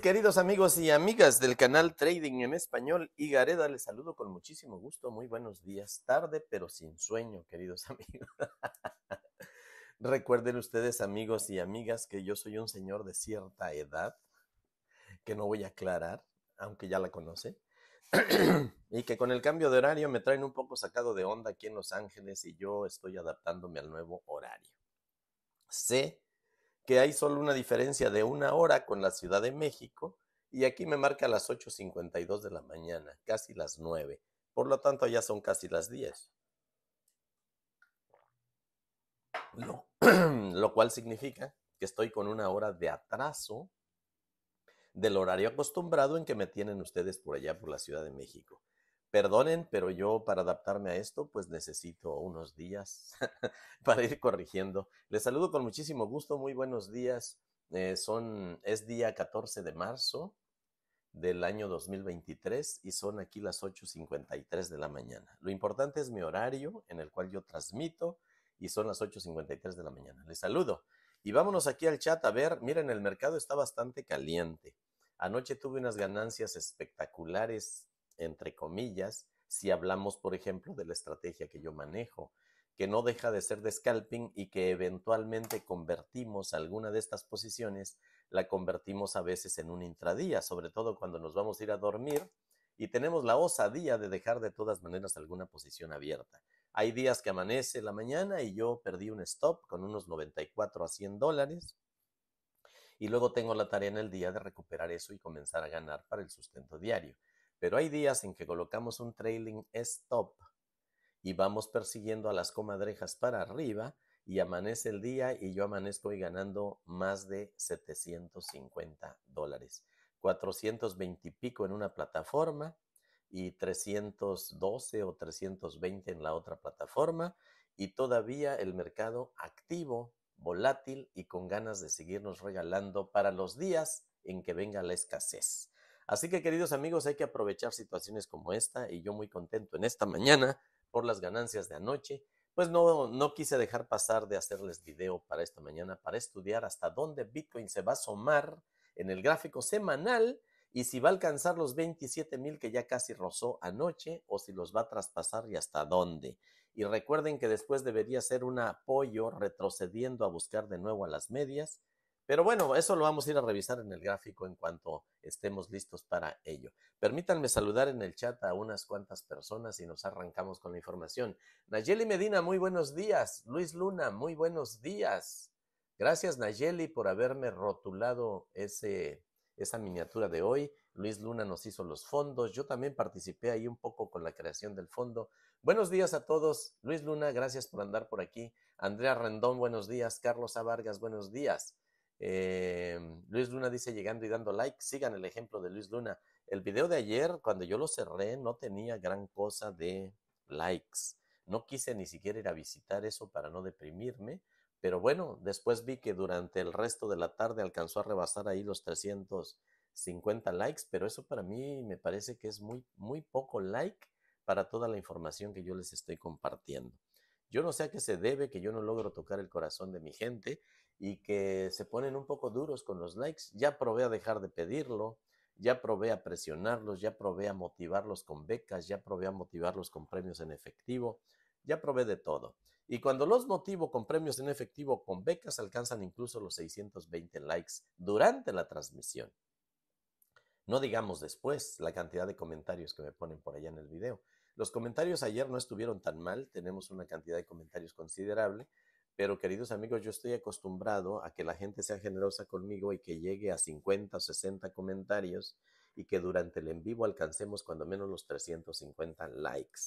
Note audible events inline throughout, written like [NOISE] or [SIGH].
queridos amigos y amigas del canal Trading en Español, y Gareda, les saludo con muchísimo gusto. Muy buenos días, tarde, pero sin sueño, queridos [LAUGHS] amigos. Recuerden ustedes, amigos y amigas, que yo soy un señor de cierta edad, que no voy a aclarar, aunque ya la conoce, [CLEARS THROAT] y que con el cambio de horario me traen un poco sacado de onda aquí en Los Ángeles y yo estoy adaptándome al nuevo horario. Sé que hay solo una diferencia de una hora con la Ciudad de México y aquí me marca las 8.52 de la mañana, casi las 9. Por lo tanto, ya son casi las 10. Lo, [CLEARS THROAT] lo cual significa que estoy con una hora de atraso del horario acostumbrado en que me tienen ustedes por allá por la Ciudad de México perdonen, pero yo para adaptarme a esto, pues necesito unos días [LAUGHS] para ir corrigiendo. Les saludo con muchísimo gusto, muy buenos días. Eh, son, es día 14 de marzo del año 2023 y son aquí las 8.53 de la mañana. Lo importante es mi horario en el cual yo transmito y son las 8.53 de la mañana. Les saludo y vámonos aquí al chat a ver, miren, el mercado está bastante caliente. Anoche tuve unas ganancias espectaculares entre comillas, si hablamos, por ejemplo, de la estrategia que yo manejo, que no deja de ser de scalping y que eventualmente convertimos alguna de estas posiciones, la convertimos a veces en un intradía, sobre todo cuando nos vamos a ir a dormir y tenemos la osadía de dejar de todas maneras alguna posición abierta. Hay días que amanece la mañana y yo perdí un stop con unos 94 a 100 dólares y luego tengo la tarea en el día de recuperar eso y comenzar a ganar para el sustento diario. Pero hay días en que colocamos un trailing stop y vamos persiguiendo a las comadrejas para arriba y amanece el día y yo amanezco y ganando más de 750 dólares. 420 y pico en una plataforma y 312 o 320 en la otra plataforma y todavía el mercado activo, volátil y con ganas de seguirnos regalando para los días en que venga la escasez. Así que queridos amigos, hay que aprovechar situaciones como esta y yo muy contento en esta mañana por las ganancias de anoche, pues no, quise dejar pasar de hacerles video para esta mañana para estudiar hasta dónde Bitcoin se va a asomar en el gráfico semanal y si va a alcanzar los 27 mil que ya casi rozó anoche o si los va a traspasar y hasta dónde. Y recuerden que después debería ser un apoyo retrocediendo a buscar de nuevo a las medias pero bueno, eso lo vamos a ir a revisar en el gráfico en cuanto estemos listos para ello. Permítanme saludar en el chat a unas cuantas personas y nos arrancamos con la información. Nayeli Medina, muy buenos días. Luis Luna, muy buenos días. Gracias Nayeli por haberme rotulado ese, esa miniatura de hoy. Luis Luna nos hizo los fondos. Yo también participé ahí un poco con la creación del fondo. Buenos días a todos. Luis Luna, gracias por andar por aquí. Andrea Rendón, buenos días. Carlos A. buenos días. Eh, Luis Luna dice llegando y dando like, sigan el ejemplo de Luis Luna. El video de ayer, cuando yo lo cerré, no tenía gran cosa de likes. No quise ni siquiera ir a visitar eso para no deprimirme, pero bueno, después vi que durante el resto de la tarde alcanzó a rebasar ahí los 350 likes, pero eso para mí me parece que es muy, muy poco like para toda la información que yo les estoy compartiendo. Yo no sé a qué se debe que yo no logro tocar el corazón de mi gente y que se ponen un poco duros con los likes. Ya probé a dejar de pedirlo, ya probé a presionarlos, ya probé a motivarlos con becas, ya probé a motivarlos con premios en efectivo, ya probé de todo. Y cuando los motivo con premios en efectivo, con becas, alcanzan incluso los 620 likes durante la transmisión. No digamos después la cantidad de comentarios que me ponen por allá en el video. Los comentarios ayer no estuvieron tan mal, tenemos una cantidad de comentarios considerable, pero queridos amigos, yo estoy acostumbrado a que la gente sea generosa conmigo y que llegue a 50 o 60 comentarios y que durante el en vivo alcancemos cuando menos los 350 likes.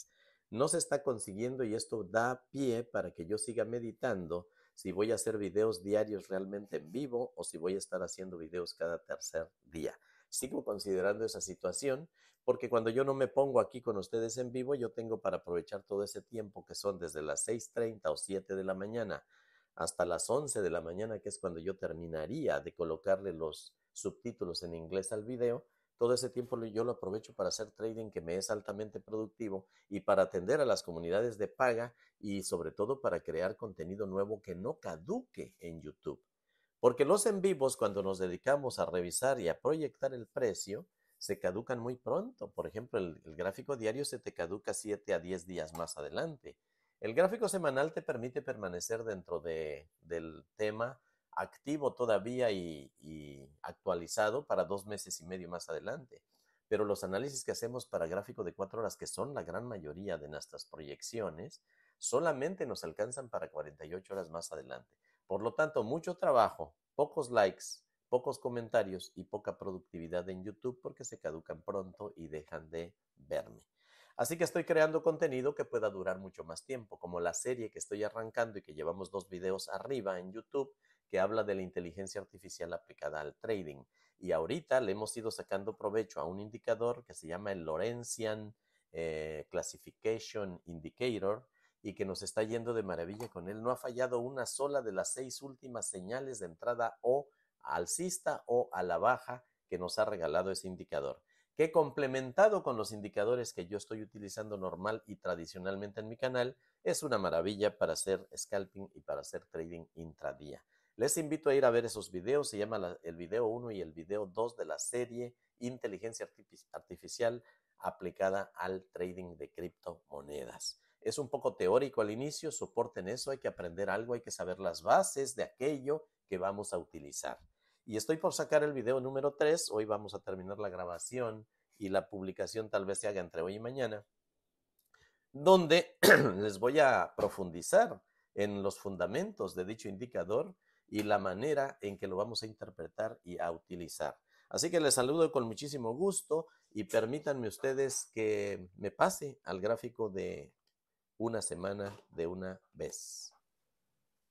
No se está consiguiendo y esto da pie para que yo siga meditando si voy a hacer videos diarios realmente en vivo o si voy a estar haciendo videos cada tercer día sigo considerando esa situación, porque cuando yo no me pongo aquí con ustedes en vivo, yo tengo para aprovechar todo ese tiempo que son desde las 6.30 o 7 de la mañana hasta las 11 de la mañana, que es cuando yo terminaría de colocarle los subtítulos en inglés al video, todo ese tiempo yo lo aprovecho para hacer trading que me es altamente productivo y para atender a las comunidades de paga y sobre todo para crear contenido nuevo que no caduque en YouTube. Porque los en vivos, cuando nos dedicamos a revisar y a proyectar el precio, se caducan muy pronto. Por ejemplo, el, gráfico diario se te caduca 7 a 10 días más adelante. El gráfico semanal te permite permanecer dentro del tema activo todavía y, y, actualizado para dos meses y medio más adelante. Pero los análisis que hacemos para gráfico de cuatro horas, que son la gran mayoría de nuestras proyecciones, solamente nos alcanzan para 48 horas más adelante. Por lo tanto, mucho trabajo, pocos likes, pocos comentarios y poca productividad en YouTube porque se caducan pronto y dejan de verme. Así que estoy creando contenido que pueda durar mucho más tiempo, como la serie que estoy arrancando y que llevamos dos videos arriba en YouTube que habla de la inteligencia artificial aplicada al trading. Y ahorita le hemos ido sacando provecho a un indicador que se llama el Lorentzian eh, Classification Indicator, y que nos está yendo de maravilla con él. No ha fallado una sola de las seis últimas señales de entrada o alcista o a la baja que nos ha regalado ese indicador, que complementado con los indicadores que yo estoy utilizando normal y tradicionalmente en mi canal, es una maravilla para hacer scalping y para hacer trading intradía. Les invito a ir a ver esos videos, se llama el video 1 y el video 2 de la serie Inteligencia Artificial aplicada al trading de criptomonedas. Es un poco teórico al inicio, soporten eso, hay que aprender algo, hay que saber las bases de aquello que vamos a utilizar. Y estoy por sacar el video número 3, hoy vamos a terminar la grabación y la publicación tal vez se haga entre hoy y mañana, donde [CLEARS THROAT] les voy a profundizar en los fundamentos de dicho indicador y la manera en que lo vamos a interpretar y a utilizar. Así que les saludo con muchísimo gusto y permítanme ustedes que me pase al gráfico de una semana de una vez.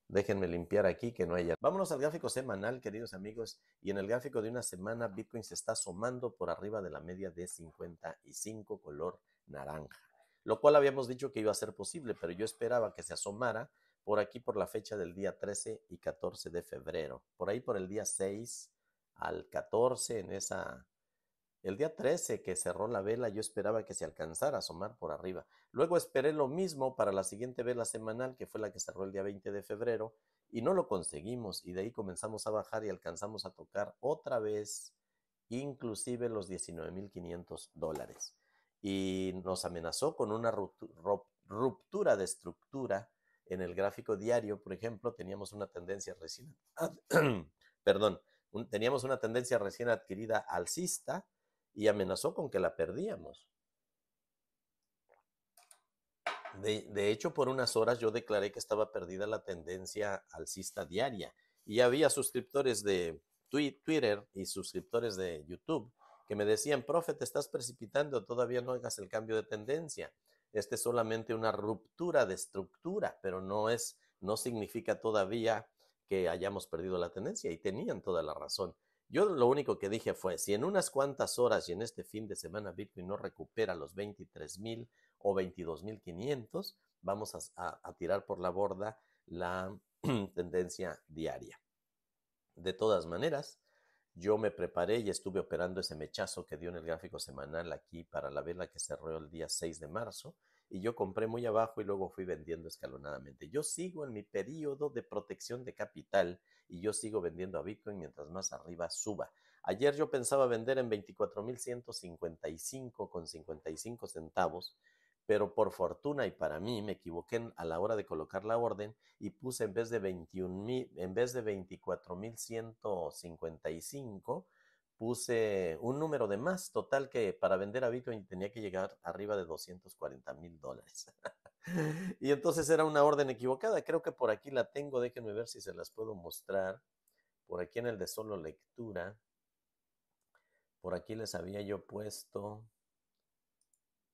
Déjenme limpiar aquí que no haya. Vámonos al gráfico semanal, queridos amigos. Y en el gráfico de una semana, Bitcoin se está asomando por arriba de la media de 55 color naranja. Lo cual habíamos dicho que iba a ser posible, pero yo esperaba que se asomara por aquí por la fecha del día 13 y 14 de febrero. Por ahí por el día 6 al 14 en esa el día 13 que cerró la vela yo esperaba que se alcanzara a asomar por arriba. Luego esperé lo mismo para la siguiente vela semanal que fue la que cerró el día 20 de febrero y no lo conseguimos y de ahí comenzamos a bajar y alcanzamos a tocar otra vez inclusive los 19.500 dólares. Y nos amenazó con una ruptura de estructura en el gráfico diario, por ejemplo, teníamos una tendencia recién, [CLEARS THROAT] perdón, teníamos una tendencia recién adquirida alcista y amenazó con que la perdíamos. De, hecho, por unas horas yo declaré que estaba perdida la tendencia alcista diaria y había suscriptores de Twitter y suscriptores de YouTube que me decían, profe, te estás precipitando, todavía no hagas el cambio de tendencia. Este es solamente una ruptura de estructura, pero no es, no significa todavía que hayamos perdido la tendencia y tenían toda la razón. Yo lo único que dije fue, si en unas cuantas horas y en este fin de semana Bitcoin no recupera los 23.000 o 22.500, vamos a, a, tirar por la borda la [CLEARS THROAT] tendencia diaria. De todas maneras, yo me preparé y estuve operando ese mechazo que dio en el gráfico semanal aquí para la vela que cerró el día 6 de marzo y yo compré muy abajo y luego fui vendiendo escalonadamente. Yo sigo en mi periodo de protección de capital y yo sigo vendiendo a Bitcoin mientras más arriba suba. Ayer yo pensaba vender en 24.155 con 55 centavos, pero por fortuna y para mí me equivoqué a la hora de colocar la orden y puse en vez de en vez de 24.155 puse un número de más total que para vender a Bitcoin tenía que llegar arriba de 240 mil dólares. [LAUGHS] y entonces era una orden equivocada. Creo que por aquí la tengo. Déjenme ver si se las puedo mostrar. Por aquí en el de solo lectura. Por aquí les había yo puesto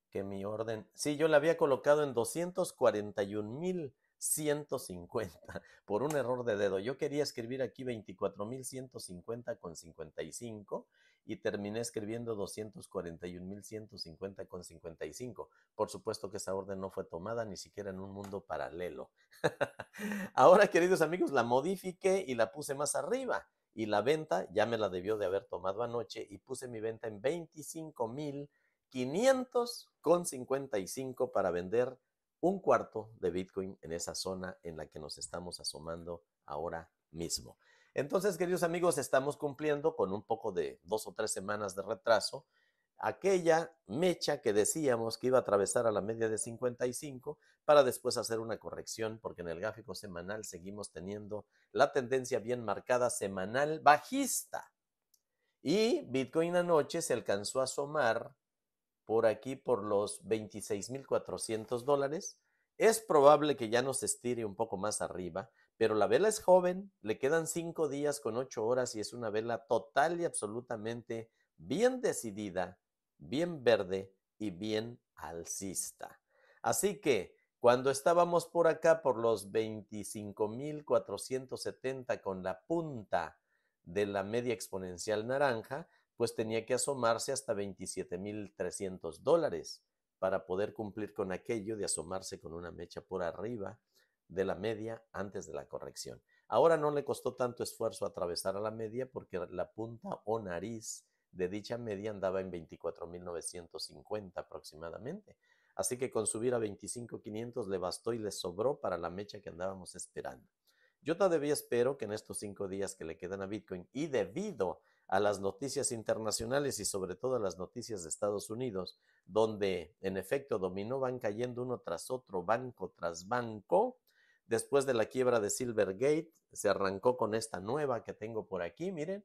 que mi orden... Sí, yo la había colocado en 241 mil 150 por un error de dedo. Yo quería escribir aquí 24.150 con 55 y terminé escribiendo 241.150 con 55. Por supuesto que esa orden no fue tomada ni siquiera en un mundo paralelo. [LAUGHS] Ahora, queridos amigos, la modifiqué y la puse más arriba. Y la venta ya me la debió de haber tomado anoche y puse mi venta en 25.500 con 55 para vender un cuarto de Bitcoin en esa zona en la que nos estamos asomando ahora mismo. Entonces, queridos amigos, estamos cumpliendo con un poco de dos o tres semanas de retraso aquella mecha que decíamos que iba a atravesar a la media de 55 para después hacer una corrección porque en el gráfico semanal seguimos teniendo la tendencia bien marcada semanal bajista. Y Bitcoin anoche se alcanzó a asomar por aquí por los 26.400 dólares. Es probable que ya nos estire un poco más arriba, pero la vela es joven, le quedan cinco días con ocho horas y es una vela total y absolutamente bien decidida, bien verde y bien alcista. Así que cuando estábamos por acá por los 25.470 con la punta de la media exponencial naranja, pues tenía que asomarse hasta 27.300 dólares para poder cumplir con aquello de asomarse con una mecha por arriba de la media antes de la corrección. Ahora no le costó tanto esfuerzo atravesar a la media porque la punta o nariz de dicha media andaba en 24.950 aproximadamente. Así que con subir a 25.500 le bastó y le sobró para la mecha que andábamos esperando. Yo todavía espero que en estos cinco días que le quedan a Bitcoin y debido a las noticias internacionales y sobre todo a las noticias de Estados Unidos, donde en efecto dominó, van cayendo uno tras otro, banco tras banco. Después de la quiebra de Silvergate, se arrancó con esta nueva que tengo por aquí, miren.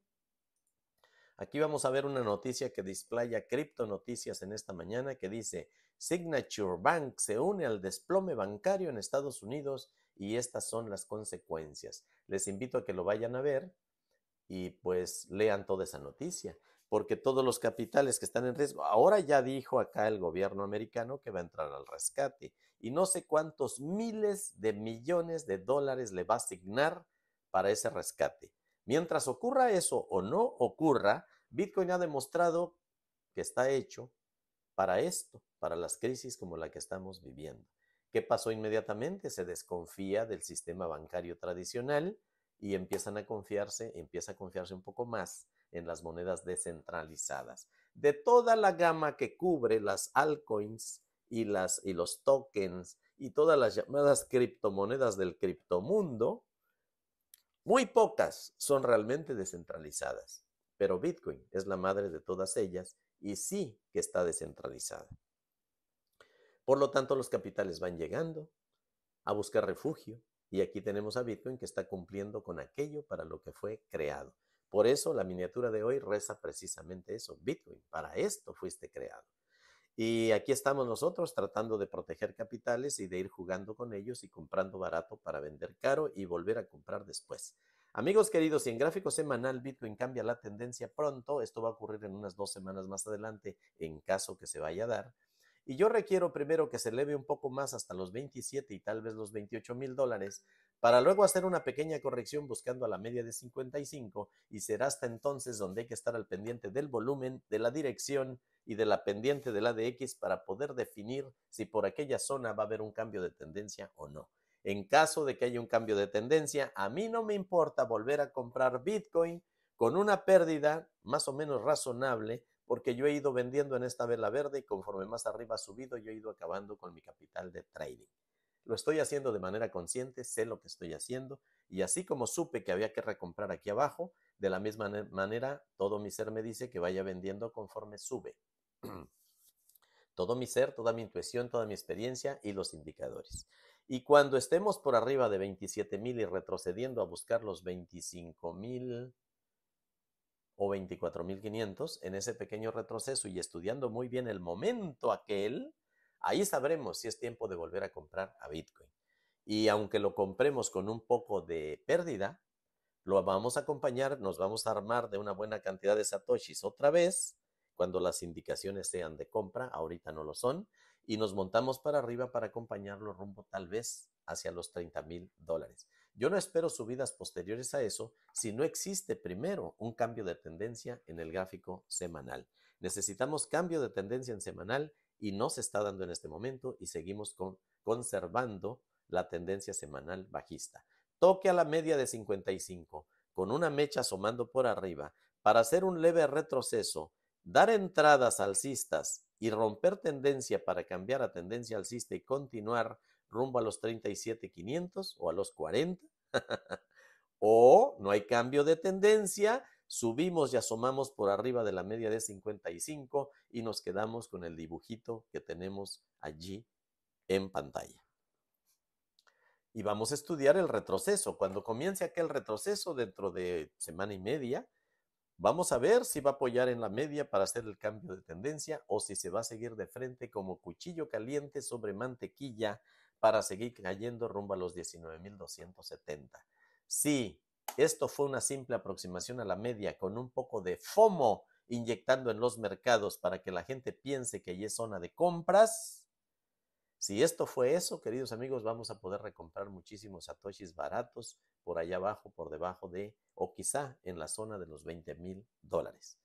Aquí vamos a ver una noticia que displaya Cripto Noticias en esta mañana que dice Signature Bank se une al desplome bancario en Estados Unidos y estas son las consecuencias. Les invito a que lo vayan a ver y pues lean toda esa noticia, porque todos los capitales que están en riesgo, ahora ya dijo acá el gobierno americano que va a entrar al rescate y no sé cuántos miles de millones de dólares le va a asignar para ese rescate. Mientras ocurra eso o no ocurra, Bitcoin ha demostrado que está hecho para esto, para las crisis como la que estamos viviendo. ¿Qué pasó inmediatamente? Se desconfía del sistema bancario tradicional y empiezan a confiarse, empieza a confiarse un poco más en las monedas descentralizadas. De toda la gama que cubre las altcoins y, las, y los tokens y todas las llamadas criptomonedas del criptomundo, muy pocas son realmente descentralizadas, pero Bitcoin es la madre de todas ellas y sí que está descentralizada. Por lo tanto, los capitales van llegando a buscar refugio y aquí tenemos a Bitcoin que está cumpliendo con aquello para lo que fue creado. Por eso la miniatura de hoy reza precisamente eso, Bitcoin, para esto fuiste creado. Y aquí estamos nosotros tratando de proteger capitales y de ir jugando con ellos y comprando barato para vender caro y volver a comprar después. Amigos queridos, si en gráfico semanal Bitcoin cambia la tendencia pronto, esto va a ocurrir en unas dos semanas más adelante en caso que se vaya a dar, y yo requiero primero que se eleve un poco más hasta los 27 y tal vez los 28 mil dólares, para luego hacer una pequeña corrección buscando a la media de 55 y será hasta entonces donde hay que estar al pendiente del volumen, de la dirección y de la pendiente del ADX para poder definir si por aquella zona va a haber un cambio de tendencia o no. En caso de que haya un cambio de tendencia, a mí no me importa volver a comprar Bitcoin con una pérdida más o menos razonable porque yo he ido vendiendo en esta vela verde y conforme más arriba ha subido, yo he ido acabando con mi capital de trading. Lo estoy haciendo de manera consciente, sé lo que estoy haciendo y así como supe que había que recomprar aquí abajo, de la misma manera todo mi ser me dice que vaya vendiendo conforme sube. [CLEARS THROAT] todo mi ser, toda mi intuición, toda mi experiencia y los indicadores. Y cuando estemos por arriba de 27 mil y retrocediendo a buscar los 25 mil o 24.500 en ese pequeño retroceso y estudiando muy bien el momento aquel, ahí sabremos si es tiempo de volver a comprar a Bitcoin. Y aunque lo compremos con un poco de pérdida, lo vamos a acompañar, nos vamos a armar de una buena cantidad de satoshis otra vez, cuando las indicaciones sean de compra, ahorita no lo son, y nos montamos para arriba para acompañarlo rumbo tal vez hacia los 30 mil dólares. Yo no espero subidas posteriores a eso si no existe primero un cambio de tendencia en el gráfico semanal. Necesitamos cambio de tendencia en semanal y no se está dando en este momento y seguimos conservando la tendencia semanal bajista. Toque a la media de 55 con una mecha asomando por arriba para hacer un leve retroceso, dar entradas alcistas y romper tendencia para cambiar a tendencia alcista y continuar rumbo a los 37,500 o a los 40. [LAUGHS] o no hay cambio de tendencia, subimos y asomamos por arriba de la media de 55 y nos quedamos con el dibujito que tenemos allí en pantalla. Y vamos a estudiar el retroceso. Cuando comience aquel retroceso dentro de semana y media, vamos a ver si va a apoyar en la media para hacer el cambio de tendencia o si se va a seguir de frente como cuchillo caliente sobre mantequilla para seguir cayendo rumbo a los 19.270. Si esto fue una simple aproximación a la media con un poco de FOMO inyectando en los mercados para que la gente piense que allí es zona de compras. Si esto fue eso, queridos amigos, vamos a poder recomprar muchísimos satoshis baratos por allá abajo, por debajo de, o quizá en la zona de los 20 mil dólares.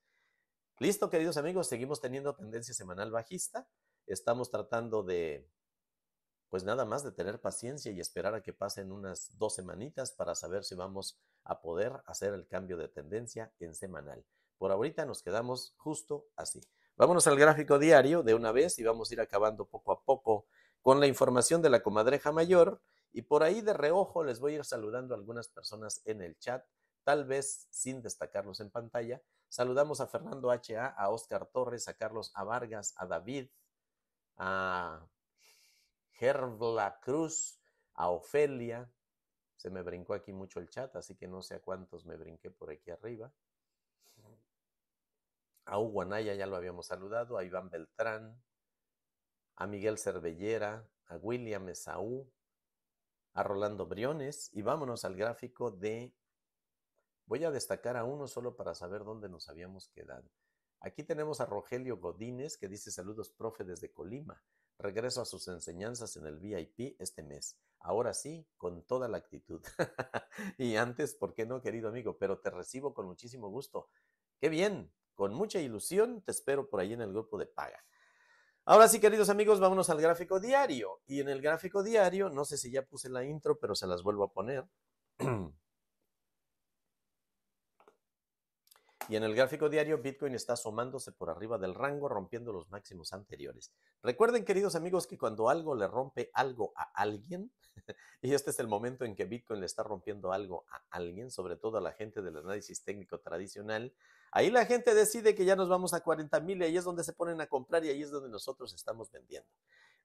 Listo, queridos amigos, seguimos teniendo tendencia semanal bajista. Estamos tratando de pues nada más de tener paciencia y esperar a que pasen unas dos semanitas para saber si vamos a poder hacer el cambio de tendencia en semanal. Por ahorita nos quedamos justo así. Vámonos al gráfico diario de una vez y vamos a ir acabando poco a poco con la información de la comadreja mayor y por ahí de reojo les voy a ir saludando a algunas personas en el chat, tal vez sin destacarlos en pantalla. Saludamos a Fernando HA, a Oscar Torres, a Carlos A. Vargas, a David, a Gerla Cruz, a Ofelia. Se me brincó aquí mucho el chat, así que no sé a cuántos me brinqué por aquí arriba. A Uguanaya ya lo habíamos saludado, a Iván Beltrán, a Miguel Cervellera, a William Esaú, a Rolando Briones y vámonos al gráfico de... Voy a destacar a uno solo para saber dónde nos habíamos quedado. Aquí tenemos a Rogelio Godínez que dice saludos, profe, desde Colima. Regreso a sus enseñanzas en el VIP este mes. Ahora sí, con toda la actitud. [LAUGHS] y antes, ¿por qué no, querido amigo? Pero te recibo con muchísimo gusto. Qué bien, con mucha ilusión te espero por ahí en el grupo de paga. Ahora sí, queridos amigos, vámonos al gráfico diario. Y en el gráfico diario, no sé si ya puse la intro, pero se las vuelvo a poner. [CLEARS THROAT] Y en el gráfico diario, Bitcoin está asomándose por arriba del rango, rompiendo los máximos anteriores. Recuerden, queridos amigos, que cuando algo le rompe algo a alguien, [LAUGHS] y este es el momento en que Bitcoin le está rompiendo algo a alguien, sobre todo a la gente del análisis técnico tradicional, ahí la gente decide que ya nos vamos a 40 mil y ahí es donde se ponen a comprar y ahí es donde nosotros estamos vendiendo.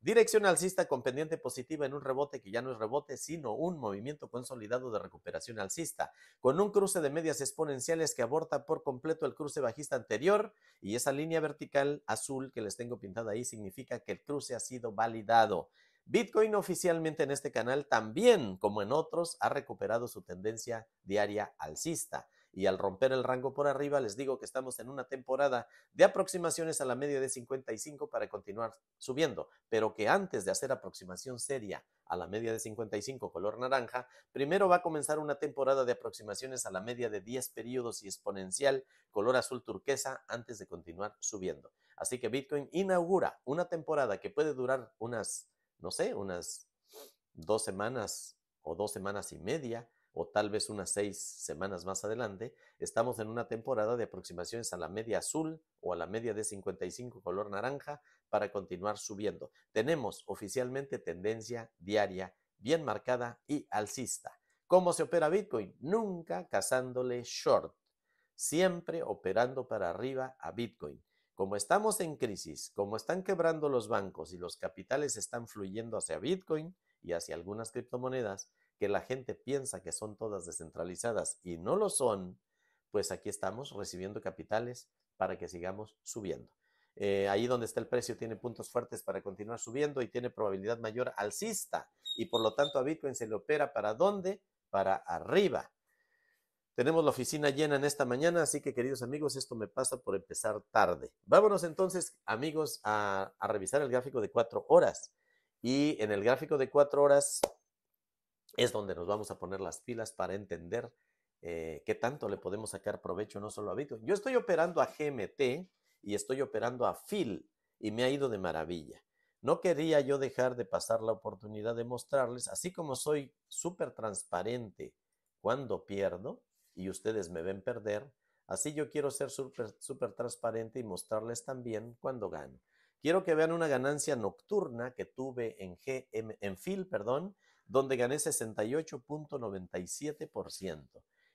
Dirección alcista con pendiente positiva en un rebote que ya no es rebote, sino un movimiento consolidado de recuperación alcista, con un cruce de medias exponenciales que aborta por completo el cruce bajista anterior y esa línea vertical azul que les tengo pintada ahí significa que el cruce ha sido validado. Bitcoin oficialmente en este canal también, como en otros, ha recuperado su tendencia diaria alcista y al romper el rango por arriba les digo que estamos en una temporada de aproximaciones a la media de 55 para continuar subiendo, pero que antes de hacer aproximación seria a la media de 55 color naranja, primero va a comenzar una temporada de aproximaciones a la media de 10 periodos y exponencial color azul turquesa antes de continuar subiendo. Así que Bitcoin inaugura una temporada que puede durar unas, no sé, unas dos semanas o dos semanas y media o tal vez unas seis semanas más adelante, estamos en una temporada de aproximaciones a la media azul o a la media de 55 color naranja para continuar subiendo. Tenemos oficialmente tendencia diaria bien marcada y alcista. ¿Cómo se opera Bitcoin? Nunca cazándole short, siempre operando para arriba a Bitcoin. Como estamos en crisis, como están quebrando los bancos y los capitales están fluyendo hacia Bitcoin y hacia algunas criptomonedas, que la gente piensa que son todas descentralizadas y no lo son, pues aquí estamos recibiendo capitales para que sigamos subiendo. Eh, ahí donde está el precio tiene puntos fuertes para continuar subiendo y tiene probabilidad mayor alcista y por lo tanto a Bitcoin se le opera para dónde? Para arriba. Tenemos la oficina llena en esta mañana, así que queridos amigos, esto me pasa por empezar tarde. Vámonos entonces, amigos, a, a revisar el gráfico de cuatro horas. Y en el gráfico de cuatro horas es donde nos vamos a poner las pilas para entender eh, qué tanto le podemos sacar provecho no solo a Bitcoin. Yo estoy operando a GMT y estoy operando a FIL y me ha ido de maravilla. No quería yo dejar de pasar la oportunidad de mostrarles, así como soy súper transparente cuando pierdo y ustedes me ven perder, así yo quiero ser súper transparente y mostrarles también cuando gano. Quiero que vean una ganancia nocturna que tuve en, G en FIL, perdón, donde gané 68.97%.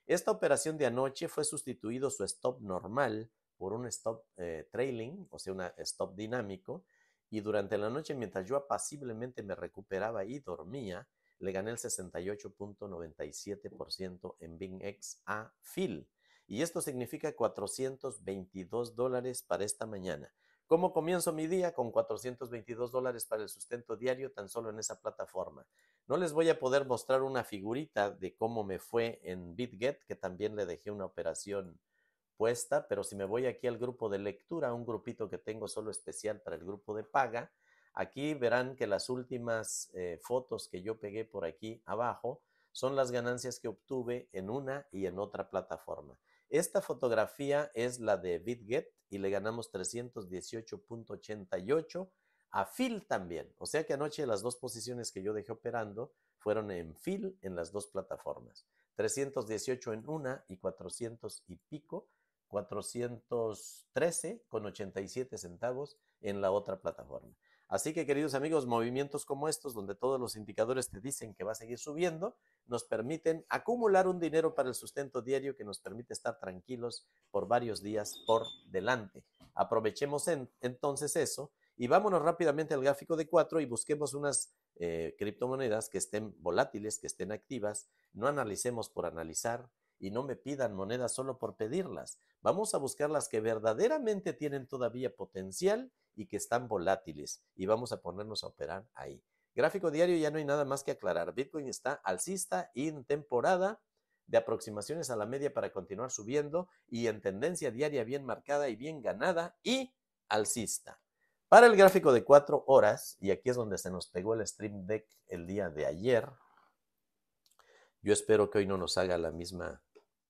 Esta operación de anoche fue sustituido su stop normal por un stop eh, trailing, o sea, un stop dinámico, y durante la noche, mientras yo apaciblemente me recuperaba y dormía, le gané el 68.97% en X a Phil. Y esto significa 422 dólares para esta mañana. ¿Cómo comienzo mi día? Con 422 dólares para el sustento diario tan solo en esa plataforma. No les voy a poder mostrar una figurita de cómo me fue en BitGet, que también le dejé una operación puesta, pero si me voy aquí al grupo de lectura, un grupito que tengo solo especial para el grupo de paga, aquí verán que las últimas eh, fotos que yo pegué por aquí abajo son las ganancias que obtuve en una y en otra plataforma. Esta fotografía es la de BitGet y le ganamos 318.88 a fill también. O sea que anoche las dos posiciones que yo dejé operando fueron en fill en las dos plataformas. 318 en una y 400 y pico, 413 con 87 centavos en la otra plataforma. Así que queridos amigos, movimientos como estos, donde todos los indicadores te dicen que va a seguir subiendo, nos permiten acumular un dinero para el sustento diario que nos permite estar tranquilos por varios días por delante. Aprovechemos entonces eso y vámonos rápidamente al gráfico de 4 y busquemos unas eh, criptomonedas que estén volátiles, que estén activas. No analicemos por analizar y no me pidan monedas solo por pedirlas. Vamos a buscar las que verdaderamente tienen todavía potencial y que están volátiles y vamos a ponernos a operar ahí. Gráfico diario ya no hay nada más que aclarar. Bitcoin está alcista y en temporada de aproximaciones a la media para continuar subiendo y en tendencia diaria bien marcada y bien ganada y alcista. Para el gráfico de cuatro horas, y aquí es donde se nos pegó el Stream Deck el día de ayer, yo espero que hoy no nos haga la misma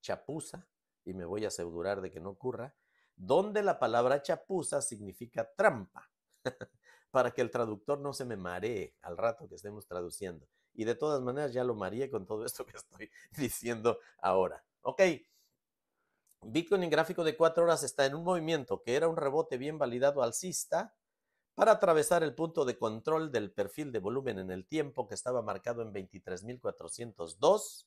chapuza y me voy a asegurar de que no ocurra, donde la palabra chapuza significa trampa, [LAUGHS] para que el traductor no se me maree al rato que estemos traduciendo. Y de todas maneras ya lo mareé con todo esto que estoy [LAUGHS] diciendo ahora. Ok, Bitcoin en gráfico de cuatro horas está en un movimiento que era un rebote bien validado alcista, para atravesar el punto de control del perfil de volumen en el tiempo que estaba marcado en 23.402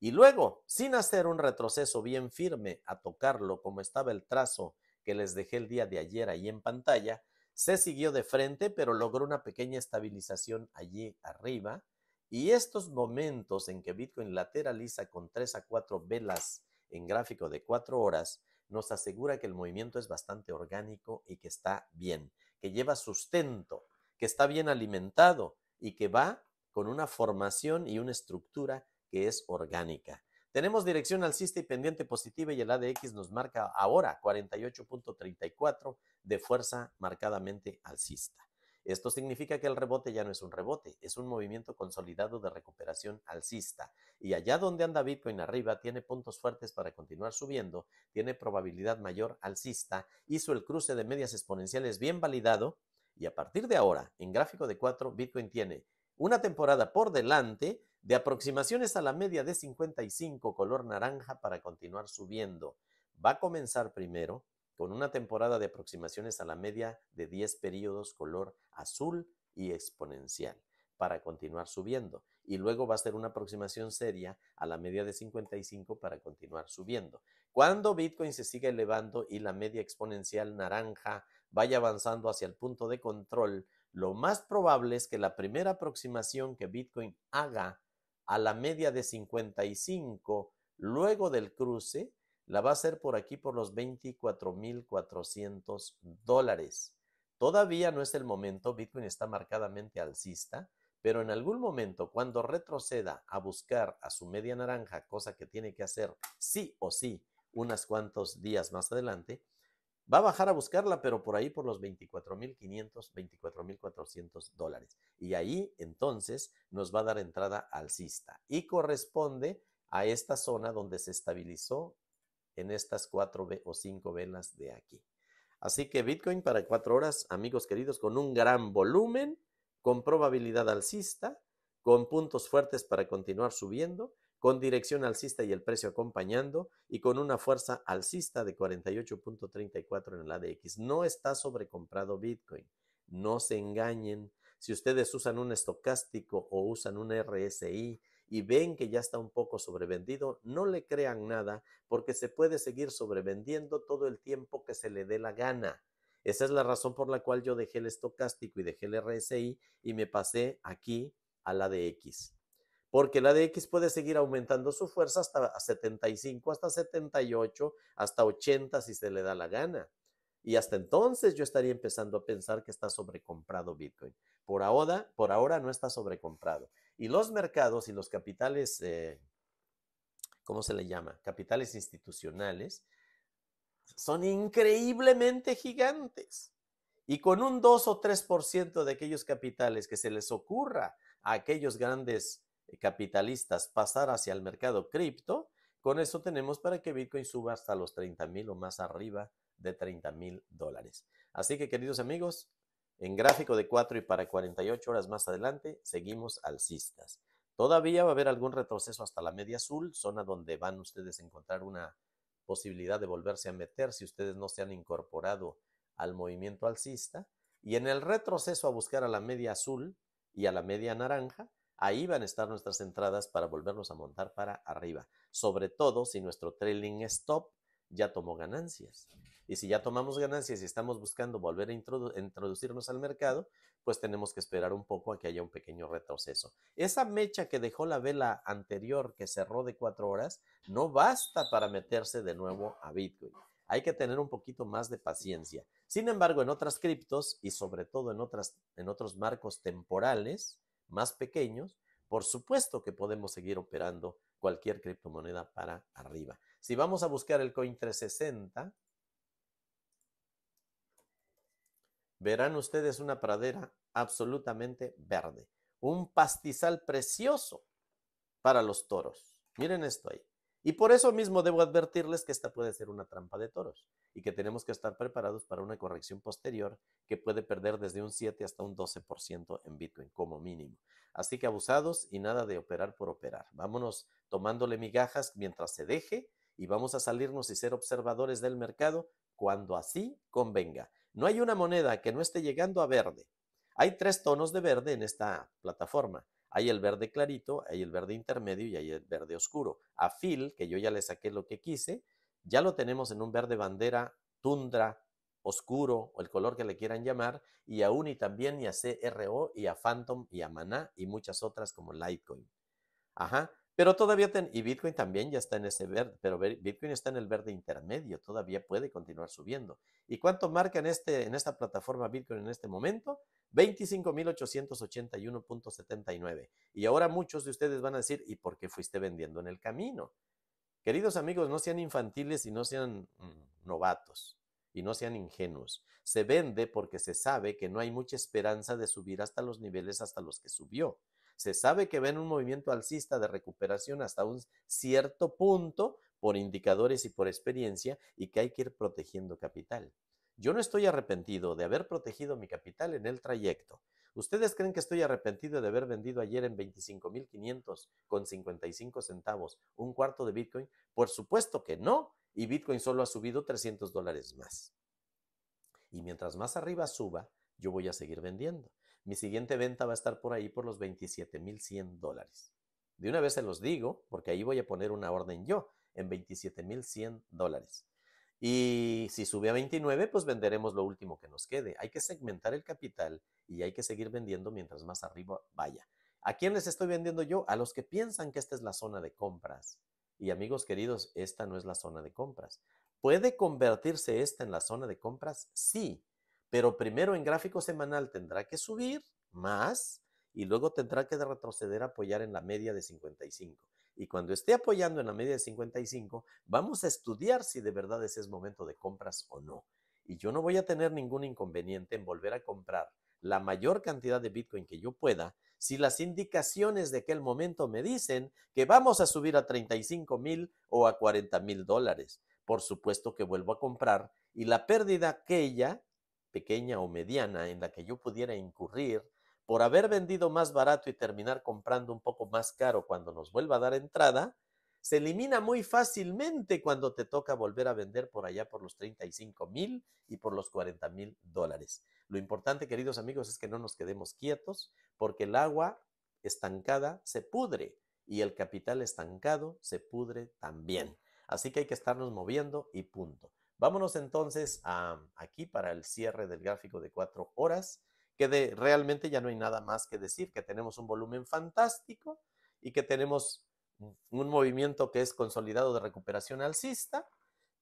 y luego, sin hacer un retroceso bien firme a tocarlo como estaba el trazo que les dejé el día de ayer ahí en pantalla, se siguió de frente pero logró una pequeña estabilización allí arriba y estos momentos en que Bitcoin lateraliza con 3 a 4 velas en gráfico de 4 horas nos asegura que el movimiento es bastante orgánico y que está bien que lleva sustento, que está bien alimentado y que va con una formación y una estructura que es orgánica. Tenemos dirección alcista y pendiente positiva y el ADX nos marca ahora 48.34 de fuerza marcadamente alcista. Esto significa que el rebote ya no es un rebote, es un movimiento consolidado de recuperación alcista. Y allá donde anda Bitcoin arriba, tiene puntos fuertes para continuar subiendo, tiene probabilidad mayor alcista, hizo el cruce de medias exponenciales bien validado y a partir de ahora, en gráfico de 4, Bitcoin tiene una temporada por delante de aproximaciones a la media de 55 color naranja para continuar subiendo. Va a comenzar primero con una temporada de aproximaciones a la media de 10 periodos color azul y exponencial para continuar subiendo y luego va a ser una aproximación seria a la media de 55 para continuar subiendo. Cuando Bitcoin se siga elevando y la media exponencial naranja vaya avanzando hacia el punto de control, lo más probable es que la primera aproximación que Bitcoin haga a la media de 55 luego del cruce la va a hacer por aquí por los 24,400 dólares. Todavía no es el momento, Bitcoin está marcadamente alcista, pero en algún momento cuando retroceda a buscar a su media naranja, cosa que tiene que hacer sí o sí unas cuantos días más adelante, va a bajar a buscarla, pero por ahí por los 24.500, 24.400 dólares. Y ahí entonces nos va a dar entrada alcista y corresponde a esta zona donde se estabilizó en estas cuatro o cinco velas de aquí. Así que Bitcoin para cuatro horas, amigos queridos, con un gran volumen, con probabilidad alcista, con puntos fuertes para continuar subiendo, con dirección alcista y el precio acompañando, y con una fuerza alcista de 48.34 en el ADX. No está sobrecomprado Bitcoin. No se engañen. Si ustedes usan un estocástico o usan un RSI y ven que ya está un poco sobrevendido, no le crean nada porque se puede seguir sobrevendiendo todo el tiempo que se le dé la gana. Esa es la razón por la cual yo dejé el estocástico y dejé el RSI y me pasé aquí a la de X. Porque la de X puede seguir aumentando su fuerza hasta 75, hasta 78, hasta 80 si se le da la gana. Y hasta entonces yo estaría empezando a pensar que está sobrecomprado Bitcoin. Por ahora, por ahora no está sobrecomprado. Y los mercados y los capitales, eh, ¿cómo se le llama? Capitales institucionales, son increíblemente gigantes. Y con un 2 o 3% de aquellos capitales que se les ocurra a aquellos grandes eh, capitalistas pasar hacia el mercado cripto, con eso tenemos para que Bitcoin suba hasta los 30 mil o más arriba de 30 mil dólares. Así que queridos amigos, en gráfico de 4 y para 48 horas más adelante, seguimos alcistas. Todavía va a haber algún retroceso hasta la media azul, zona donde van ustedes a encontrar una posibilidad de volverse a meter si ustedes no se han incorporado al movimiento alcista. Y en el retroceso a buscar a la media azul y a la media naranja, ahí van a estar nuestras entradas para volvernos a montar para arriba. Sobre todo si nuestro trailing stop ya tomó ganancias. Y si ya tomamos ganancias y estamos buscando volver a introducirnos al mercado, pues tenemos que esperar un poco a que haya un pequeño retroceso. Esa mecha que dejó la vela anterior que cerró de cuatro horas, no basta para meterse de nuevo a Bitcoin. Hay que tener un poquito más de paciencia. Sin embargo, en otras criptos y sobre todo en, otras, en otros marcos temporales más pequeños, por supuesto que podemos seguir operando cualquier criptomoneda para arriba. Si vamos a buscar el coin 360, verán ustedes una pradera absolutamente verde, un pastizal precioso para los toros. Miren esto ahí. Y por eso mismo debo advertirles que esta puede ser una trampa de toros y que tenemos que estar preparados para una corrección posterior que puede perder desde un 7 hasta un 12% en Bitcoin como mínimo. Así que abusados y nada de operar por operar. Vámonos tomándole migajas mientras se deje y vamos a salirnos y ser observadores del mercado cuando así convenga. No hay una moneda que no esté llegando a verde. Hay tres tonos de verde en esta plataforma. Hay el verde clarito, hay el verde intermedio y hay el verde oscuro. A Phil, que yo ya le saqué lo que quise, ya lo tenemos en un verde bandera, tundra, oscuro o el color que le quieran llamar, y a Uni también, y a CRO, y a Phantom, y a Maná, y muchas otras como Litecoin. Ajá, pero todavía, y Bitcoin también ya está en ese verde, pero Bitcoin está en el verde intermedio, todavía puede continuar subiendo. ¿Y cuánto marca en, este, en esta plataforma Bitcoin en este momento? 25.881.79. Y ahora muchos de ustedes van a decir, ¿y por qué fuiste vendiendo en el camino? Queridos amigos, no sean infantiles y no sean mm, novatos y no sean ingenuos. Se vende porque se sabe que no hay mucha esperanza de subir hasta los niveles hasta los que subió. Se sabe que ven un movimiento alcista de recuperación hasta un cierto punto por indicadores y por experiencia y que hay que ir protegiendo capital. Yo no estoy arrepentido de haber protegido mi capital en el trayecto. ¿Ustedes creen que estoy arrepentido de haber vendido ayer en 25.500 con 55 centavos un cuarto de Bitcoin? Por supuesto que no. Y Bitcoin solo ha subido 300 dólares más. Y mientras más arriba suba, yo voy a seguir vendiendo. Mi siguiente venta va a estar por ahí por los 27.100 dólares. De una vez se los digo, porque ahí voy a poner una orden yo en 27.100 dólares. Y si sube a 29, pues venderemos lo último que nos quede. Hay que segmentar el capital y hay que seguir vendiendo mientras más arriba vaya. ¿A quién les estoy vendiendo yo? A los que piensan que esta es la zona de compras. Y amigos queridos, esta no es la zona de compras. ¿Puede convertirse esta en la zona de compras? Sí, pero primero en gráfico semanal tendrá que subir más y luego tendrá que retroceder a apoyar en la media de 55. Y cuando esté apoyando en la media de 55, vamos a estudiar si de verdad ese es momento de compras o no. Y yo no voy a tener ningún inconveniente en volver a comprar la mayor cantidad de Bitcoin que yo pueda si las indicaciones de aquel momento me dicen que vamos a subir a 35 mil o a 40 mil dólares. Por supuesto que vuelvo a comprar y la pérdida aquella pequeña o mediana en la que yo pudiera incurrir por haber vendido más barato y terminar comprando un poco más caro cuando nos vuelva a dar entrada, se elimina muy fácilmente cuando te toca volver a vender por allá por los 35 mil y por los 40 mil dólares. Lo importante, queridos amigos, es que no nos quedemos quietos porque el agua estancada se pudre y el capital estancado se pudre también. Así que hay que estarnos moviendo y punto. Vámonos entonces aquí para el cierre del gráfico de cuatro horas, que de, realmente ya no hay nada más que decir, que tenemos un volumen fantástico y que tenemos un movimiento que es consolidado de recuperación alcista,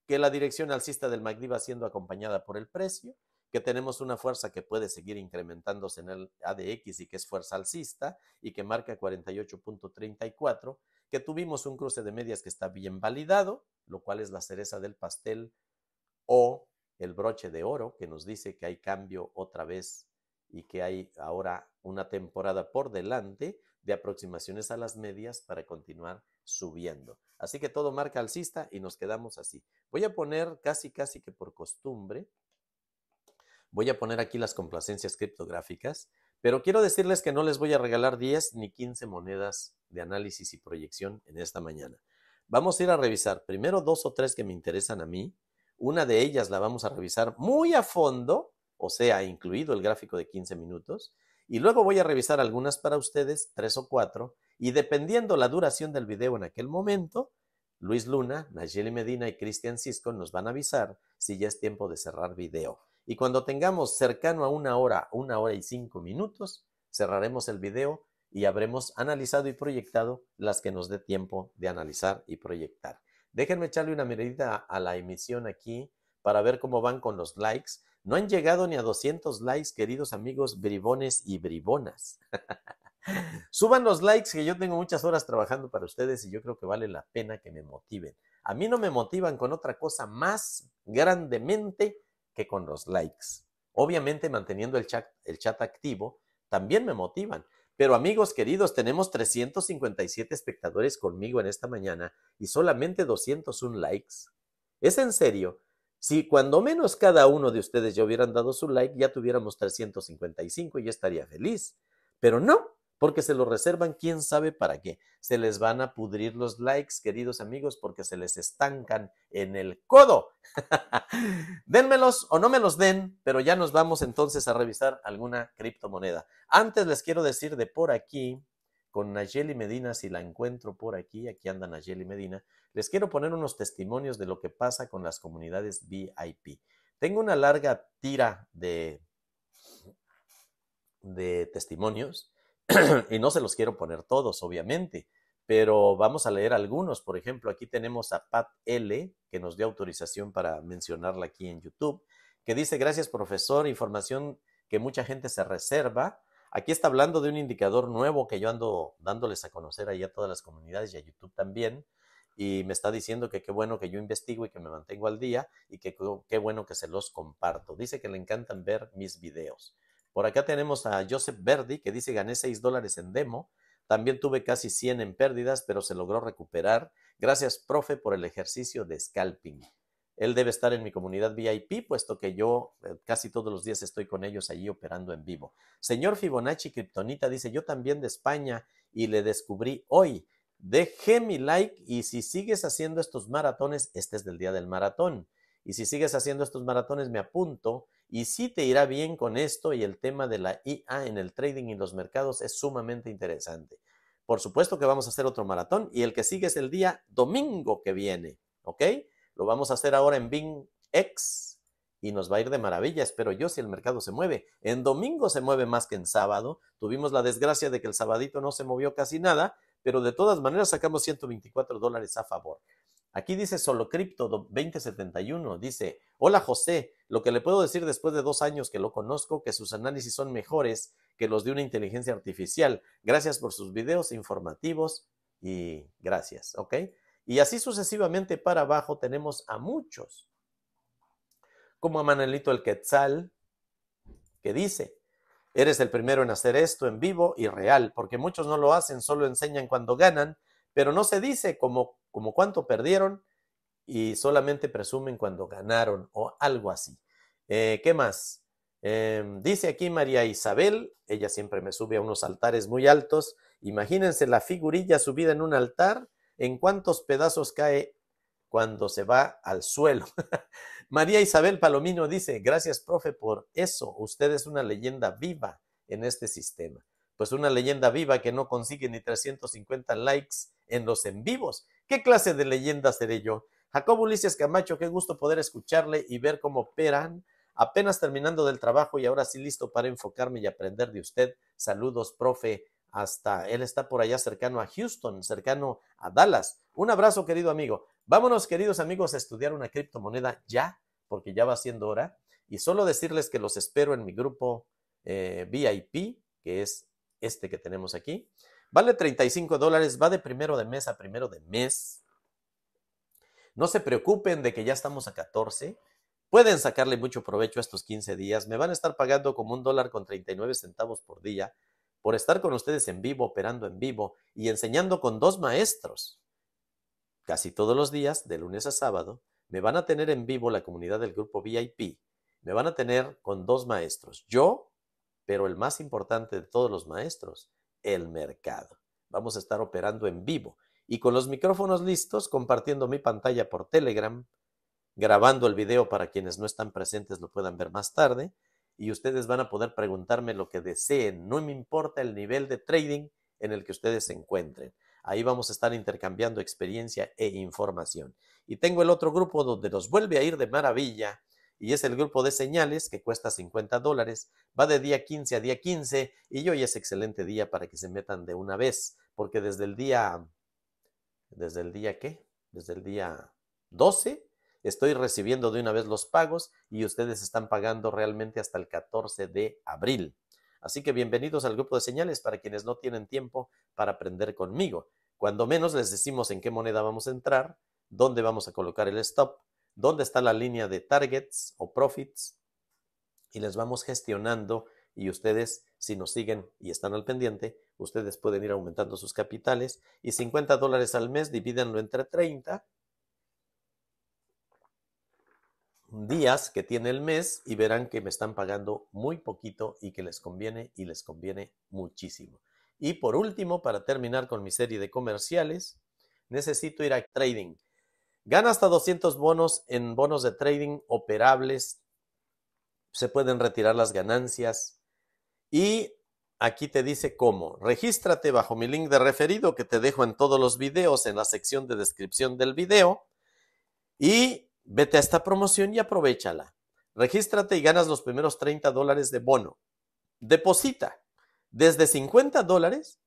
que la dirección alcista del MACD va siendo acompañada por el precio, que tenemos una fuerza que puede seguir incrementándose en el ADX y que es fuerza alcista y que marca 48.34, que tuvimos un cruce de medias que está bien validado, lo cual es la cereza del pastel o el broche de oro que nos dice que hay cambio otra vez y que hay ahora una temporada por delante de aproximaciones a las medias para continuar subiendo. Así que todo marca alcista y nos quedamos así. Voy a poner casi casi que por costumbre, voy a poner aquí las complacencias criptográficas, pero quiero decirles que no les voy a regalar 10 ni 15 monedas de análisis y proyección en esta mañana. Vamos a ir a revisar primero dos o tres que me interesan a mí, una de ellas la vamos a revisar muy a fondo, o sea, incluido el gráfico de 15 minutos, y luego voy a revisar algunas para ustedes, tres o cuatro, y dependiendo la duración del video en aquel momento, Luis Luna, Nayeli Medina y Cristian Cisco nos van a avisar si ya es tiempo de cerrar video. Y cuando tengamos cercano a una hora, una hora y cinco minutos, cerraremos el video y habremos analizado y proyectado las que nos dé tiempo de analizar y proyectar. Déjenme echarle una miradita a la emisión aquí para ver cómo van con los likes. No han llegado ni a 200 likes, queridos amigos bribones y bribonas. [LAUGHS] Suban los likes que yo tengo muchas horas trabajando para ustedes y yo creo que vale la pena que me motiven. A mí no me motivan con otra cosa más grandemente que con los likes. Obviamente manteniendo el chat, el chat activo también me motivan. Pero amigos queridos, tenemos 357 espectadores conmigo en esta mañana y solamente 201 likes. ¿Es en serio? Si cuando menos cada uno de ustedes ya hubieran dado su like, ya tuviéramos 355 y yo estaría feliz. Pero no, porque se lo reservan quién sabe para qué. Se les van a pudrir los likes, queridos amigos, porque se les estancan en el codo. [LAUGHS] Denmelos o no me los den, pero ya nos vamos entonces a revisar alguna criptomoneda. Antes les quiero decir de por aquí, con Nayeli Medina, si la encuentro por aquí, aquí anda Nayeli Medina, les quiero poner unos testimonios de lo que pasa con las comunidades VIP. Tengo una larga tira de, de testimonios [CLEARS THROAT] y no se los quiero poner todos, obviamente, pero vamos a leer algunos. Por ejemplo, aquí tenemos a Pat L, que nos dio autorización para mencionarla aquí en YouTube, que dice, gracias profesor, información que mucha gente se reserva. Aquí está hablando de un indicador nuevo que yo ando dándoles a conocer ahí a todas las comunidades y a YouTube también. Y me está diciendo que qué bueno que yo investigo y que me mantengo al día y que qué bueno que se los comparto. Dice que le encantan ver mis videos. Por acá tenemos a Joseph Verdi que dice gané 6 dólares en demo. También tuve casi 100 en pérdidas, pero se logró recuperar. Gracias, profe, por el ejercicio de scalping. Él debe estar en mi comunidad VIP, puesto que yo eh, casi todos los días estoy con ellos allí operando en vivo. Señor Fibonacci Kryptonita dice, yo también de España y le descubrí hoy. Dejé mi like y si sigues haciendo estos maratones, este es del día del maratón. Y si sigues haciendo estos maratones, me apunto y sí te irá bien con esto y el tema de la IA en el trading y los mercados es sumamente interesante. Por supuesto que vamos a hacer otro maratón y el que sigue es el día domingo que viene, ¿ok? Lo vamos a hacer ahora en Bing X y nos va a ir de maravilla, espero yo, si el mercado se mueve. En domingo se mueve más que en sábado. Tuvimos la desgracia de que el sabadito no se movió casi nada, pero de todas maneras sacamos 124 dólares a favor. Aquí dice solo cripto 2071, dice, hola José, lo que le puedo decir después de dos años que lo conozco, que sus análisis son mejores que los de una inteligencia artificial. Gracias por sus videos informativos y gracias, ¿ok? Y así sucesivamente para abajo tenemos a muchos, como a Manelito el Quetzal, que dice, eres el primero en hacer esto en vivo y real, porque muchos no lo hacen, solo enseñan cuando ganan, pero no se dice como como cuánto perdieron y solamente presumen cuando ganaron o algo así. Eh, ¿Qué más? Em, dice aquí María Isabel, ella siempre me sube a unos altares muy altos. Imagínense la figurilla subida en un altar, en cuántos pedazos cae cuando se va al suelo. [LAUGHS] María Isabel Palomino dice, gracias profe por eso, usted es una leyenda viva en este sistema. Pues una leyenda viva que no consigue ni 350 likes en los en vivos. ¿Qué clase de leyenda seré yo? Jacob Ulises Camacho, qué gusto poder escucharle y ver cómo operan. Apenas terminando del trabajo y ahora sí listo para enfocarme y aprender de usted. Saludos, profe. Hasta él está por allá cercano a Houston, cercano a Dallas. Un abrazo, querido amigo. Vámonos, queridos amigos, a estudiar una criptomoneda ya, porque ya va siendo hora. Y solo decirles que los espero en mi grupo eh, VIP, que es este que tenemos aquí. Vale 35 dólares, va de primero de mes a primero de mes. No se preocupen de que ya estamos a 14. Pueden sacarle mucho provecho estos 15 días. Me van a estar pagando como un dólar con 39 centavos por día por estar con ustedes en vivo, operando en vivo y enseñando con dos maestros. Casi todos los días, de lunes a sábado, me van a tener en vivo la comunidad del grupo VIP. Me van a tener con dos maestros. Yo, pero el más importante de todos los maestros, el mercado. Vamos a estar operando en vivo y con los micrófonos listos, compartiendo mi pantalla por Telegram, grabando el video para quienes no están presentes lo puedan ver más tarde y ustedes van a poder preguntarme lo que deseen, no me importa el nivel de trading en el que ustedes se encuentren. Ahí vamos a estar intercambiando experiencia e información. Y tengo el otro grupo donde nos vuelve a ir de maravilla y es el grupo de señales que cuesta 50 dólares, va de día 15 a día 15 y hoy es excelente día para que se metan de una vez, porque desde el día, desde el día qué, desde el día 12 estoy recibiendo de una vez los pagos y ustedes están pagando realmente hasta el 14 de abril. Así que bienvenidos al grupo de señales para quienes no tienen tiempo para aprender conmigo. Cuando menos les decimos en qué moneda vamos a entrar, dónde vamos a colocar el stop, dónde está la línea de targets o profits y les vamos gestionando y ustedes, si nos siguen y están al pendiente, ustedes pueden ir aumentando sus capitales y 50 dólares al mes, divídenlo entre 30 días que tiene el mes y verán que me están pagando muy poquito y que les conviene y les conviene muchísimo. Y por último, para terminar con mi serie de comerciales, necesito ir a trading. Gana hasta 200 bonos en bonos de trading operables. Se pueden retirar las ganancias. Y aquí te dice cómo. Regístrate bajo mi link de referido que te dejo en todos los videos, en la sección de descripción del video. Y vete a esta promoción y aprovechala. Regístrate y ganas los primeros 30 dólares de bono. Deposita desde 50 dólares,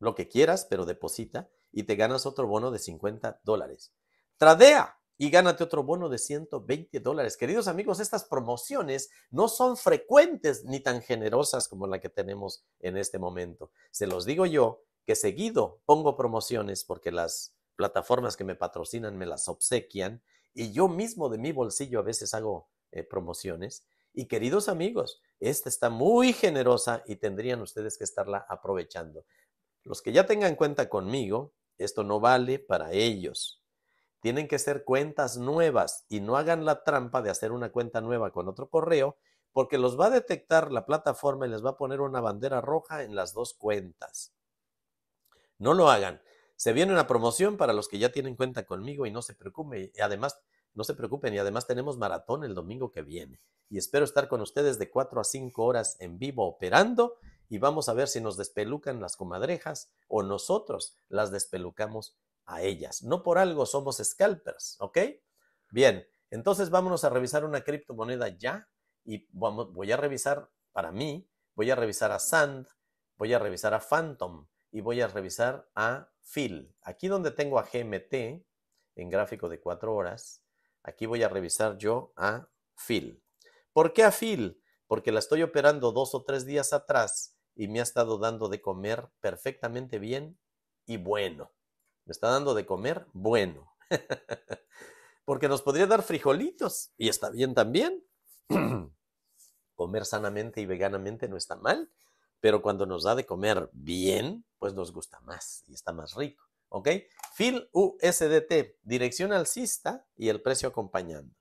lo que quieras, pero deposita y te ganas otro bono de 50 dólares. Tradea y gánate otro bono de 120 dólares. Queridos amigos, estas promociones no son frecuentes ni tan generosas como la que tenemos en este momento. Se los digo yo que seguido pongo promociones porque las plataformas que me patrocinan me las obsequian y yo mismo de mi bolsillo a veces hago eh, promociones. Y queridos amigos, esta está muy generosa y tendrían ustedes que estarla aprovechando. Los que ya tengan cuenta conmigo, esto no vale para ellos tienen que ser cuentas nuevas y no hagan la trampa de hacer una cuenta nueva con otro correo porque los va a detectar la plataforma y les va a poner una bandera roja en las dos cuentas. No lo hagan. Se viene una promoción para los que ya tienen cuenta conmigo y no se preocupen. Y además, no se preocupen y además tenemos maratón el domingo que viene. Y espero estar con ustedes de 4 a 5 horas en vivo operando y vamos a ver si nos despelucan las comadrejas o nosotros las despelucamos a ellas. No por algo somos scalpers, ¿ok? Bien, entonces vámonos a revisar una criptomoneda ya y vamos, voy a revisar para mí, voy a revisar a Sand, voy a revisar a Phantom y voy a revisar a Phil. Aquí donde tengo a GMT en gráfico de 4 horas, aquí voy a revisar yo a Phil. ¿Por qué a Phil? Porque la estoy operando dos o tres días atrás y me ha estado dando de comer perfectamente bien y bueno me está dando de comer bueno. [LAUGHS] Porque nos podría dar frijolitos y está bien también. [CLEARS THROAT] comer sanamente y veganamente no está mal, pero cuando nos da de comer bien, pues nos gusta más y está más rico. ¿Ok? Fil USDT, dirección alcista y el precio acompañando.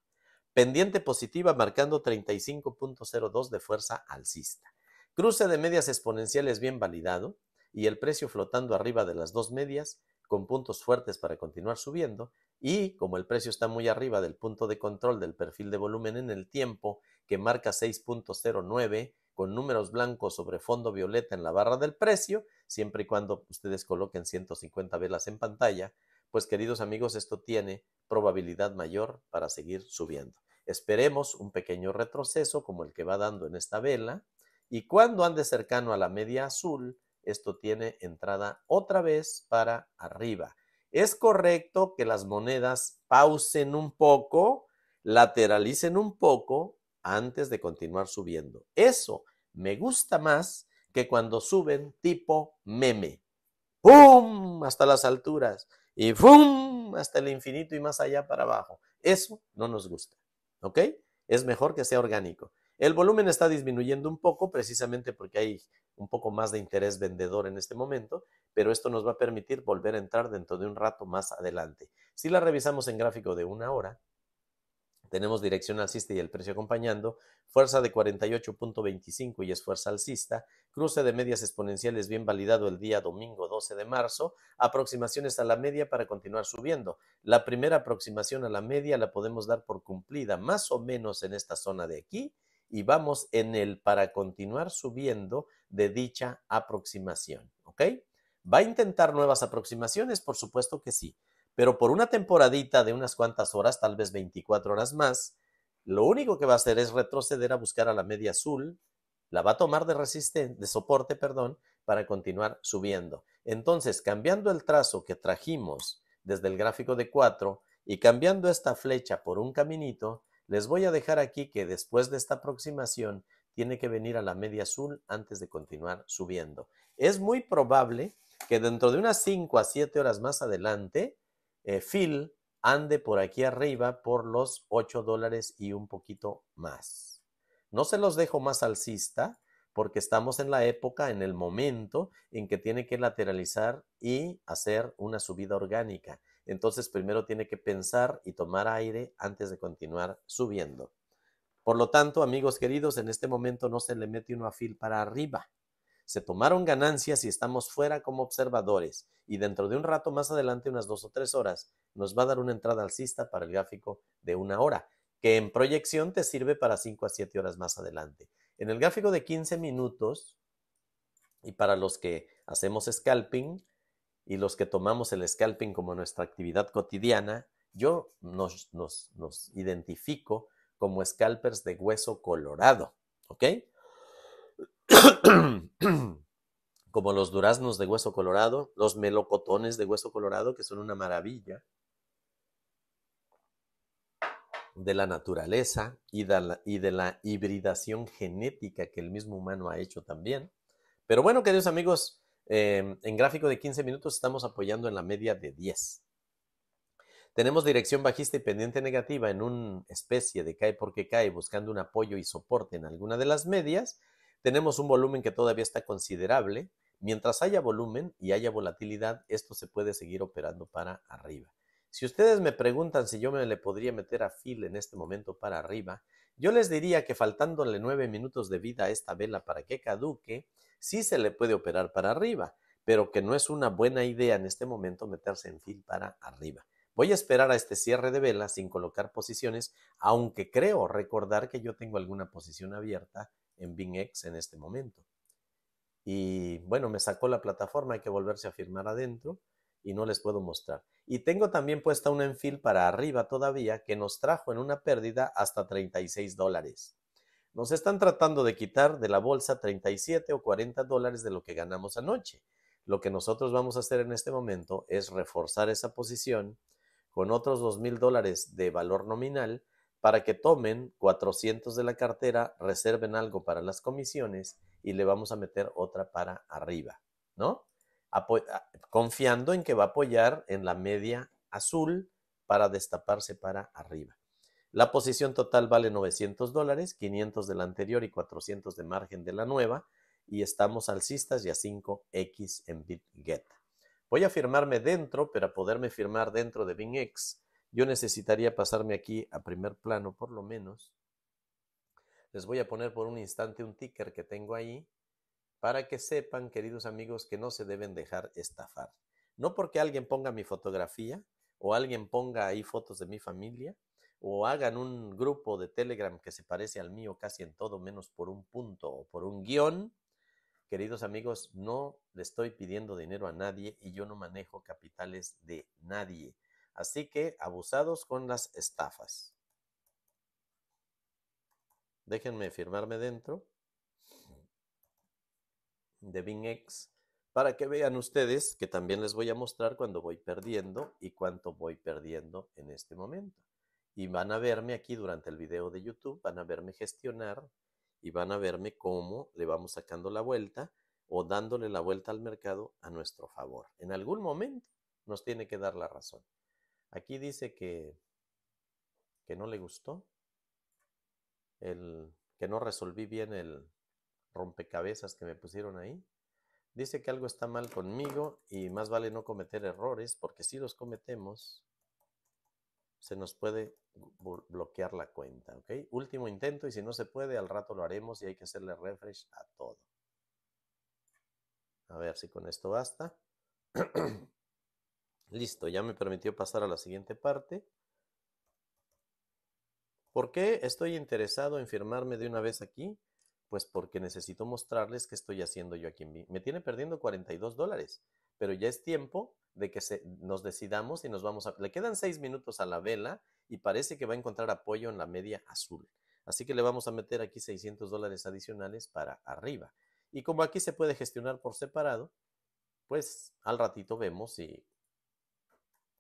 Pendiente positiva marcando 35.02 de fuerza alcista. Cruce de medias exponenciales bien validado y el precio flotando arriba de las dos medias con puntos fuertes para continuar subiendo y como el precio está muy arriba del punto de control del perfil de volumen en el tiempo que marca 6.09 con números blancos sobre fondo violeta en la barra del precio, siempre y cuando ustedes coloquen 150 velas en pantalla, pues queridos amigos, esto tiene probabilidad mayor para seguir subiendo. Esperemos un pequeño retroceso como el que va dando en esta vela y cuando ande cercano a la media azul, esto tiene entrada otra vez para arriba. Es correcto que las monedas pausen un poco, lateralicen un poco antes de continuar subiendo. Eso me gusta más que cuando suben tipo meme. ¡Pum! Hasta las alturas y ¡pum! Hasta el infinito y más allá para abajo. Eso no nos gusta. ¿Ok? Es mejor que sea orgánico. El volumen está disminuyendo un poco precisamente porque hay un poco más de interés vendedor en este momento, pero esto nos va a permitir volver a entrar dentro de un rato más adelante. Si la revisamos en gráfico de una hora, tenemos dirección alcista y el precio acompañando, fuerza de 48.25 y es fuerza alcista, cruce de medias exponenciales bien validado el día domingo 12 de marzo, aproximaciones a la media para continuar subiendo. La primera aproximación a la media la podemos dar por cumplida más o menos en esta zona de aquí y vamos en el para continuar subiendo de dicha aproximación, ¿ok? ¿Va a intentar nuevas aproximaciones? Por supuesto que sí, pero por una temporadita de unas cuantas horas, tal vez 24 horas más, lo único que va a hacer es retroceder a buscar a la media azul, la va a tomar de, resistencia, de soporte, perdón, para continuar subiendo. Entonces, cambiando el trazo que trajimos desde el gráfico de 4 y cambiando esta flecha por un caminito, les voy a dejar aquí que después de esta aproximación tiene que venir a la media azul antes de continuar subiendo. Es muy probable que dentro de unas 5 a 7 horas más adelante, eh, Phil ande por aquí arriba por los 8 dólares y un poquito más. No se los dejo más alcista porque estamos en la época, en el momento en que tiene que lateralizar y hacer una subida orgánica entonces primero tiene que pensar y tomar aire antes de continuar subiendo. Por lo tanto, amigos queridos, en este momento no se le mete uno a para arriba. Se tomaron ganancias y estamos fuera como observadores. Y dentro de un rato más adelante, unas dos o tres horas, nos va a dar una entrada alcista para el gráfico de una hora, que en proyección te sirve para cinco a siete horas más adelante. En el gráfico de 15 minutos, y para los que hacemos scalping, y los que tomamos el scalping como nuestra actividad cotidiana, yo nos, identifico como scalpers de hueso colorado, ¿ok? [COUGHS] como los duraznos de hueso colorado, los melocotones de hueso colorado, que son una maravilla de la naturaleza y de la hibridación genética que el mismo humano ha hecho también. Pero bueno, queridos amigos, Em, en gráfico de 15 minutos estamos apoyando en la media de 10. Tenemos dirección bajista y pendiente negativa en una especie de cae porque cae buscando un apoyo y soporte en alguna de las medias. Tenemos un volumen que todavía está considerable. Mientras haya volumen y haya volatilidad, esto se puede seguir operando para arriba. Si ustedes me preguntan si yo me le podría meter a Phil en este momento para arriba, yo les diría que faltándole nueve minutos de vida a esta vela para que caduque, sí se le puede operar para arriba, pero que no es una buena idea en este momento meterse en fil para arriba. Voy a esperar a este cierre de vela sin colocar posiciones, aunque creo recordar que yo tengo alguna posición abierta en BingX en este momento. Y bueno, me sacó la plataforma, hay que volverse a firmar adentro y no les puedo mostrar. Y tengo también puesta una enfil para arriba todavía que nos trajo en una pérdida hasta 36 dólares. Nos están tratando de quitar de la bolsa 37 o 40 dólares de lo que ganamos anoche. Lo que nosotros vamos a hacer en este momento es reforzar esa posición con otros 2 mil dólares de valor nominal para que tomen 400 de la cartera, reserven algo para las comisiones y le vamos a meter otra para arriba, ¿no? confiando en que va a apoyar en la media azul para destaparse para arriba. La posición total vale 900 dólares, 500 de la anterior y 400 de margen de la nueva, y estamos alcistas ya a 5X en BitGet. Voy a firmarme dentro, pero a poderme firmar dentro de BingX, yo necesitaría pasarme aquí a primer plano por lo menos. Les voy a poner por un instante un ticker que tengo ahí para que sepan, queridos amigos, que no se deben dejar estafar. No porque alguien ponga mi fotografía o alguien ponga ahí fotos de mi familia, o hagan un grupo de Telegram que se parece al mío casi en todo, menos por un punto o por un guión, queridos amigos, no le estoy pidiendo dinero a nadie y yo no manejo capitales de nadie. Así que abusados con las estafas. Déjenme firmarme dentro de BingX para que vean ustedes que también les voy a mostrar cuando voy perdiendo y cuánto voy perdiendo en este momento y van a verme aquí durante el video de YouTube, van a verme gestionar y van a verme cómo le vamos sacando la vuelta o dándole la vuelta al mercado a nuestro favor. En algún momento nos tiene que dar la razón. Aquí dice que, que no le gustó, el, que no resolví bien el rompecabezas que me pusieron ahí. Dice que algo está mal conmigo y más vale no cometer errores porque si los cometemos se nos puede bloquear la cuenta, ¿ok? Último intento y si no se puede, al rato lo haremos y hay que hacerle refresh a todo. A ver si con esto basta. [CLEARS THROAT] Listo, ya me permitió pasar a la siguiente parte. ¿Por qué estoy interesado en firmarme de una vez aquí? Pues porque necesito mostrarles qué estoy haciendo yo aquí. Me tiene perdiendo 42 dólares, pero ya es tiempo de que se, nos decidamos y nos vamos a... Le quedan seis minutos a la vela y parece que va a encontrar apoyo en la media azul. Así que le vamos a meter aquí 600 dólares adicionales para arriba. Y como aquí se puede gestionar por separado, pues al ratito vemos si,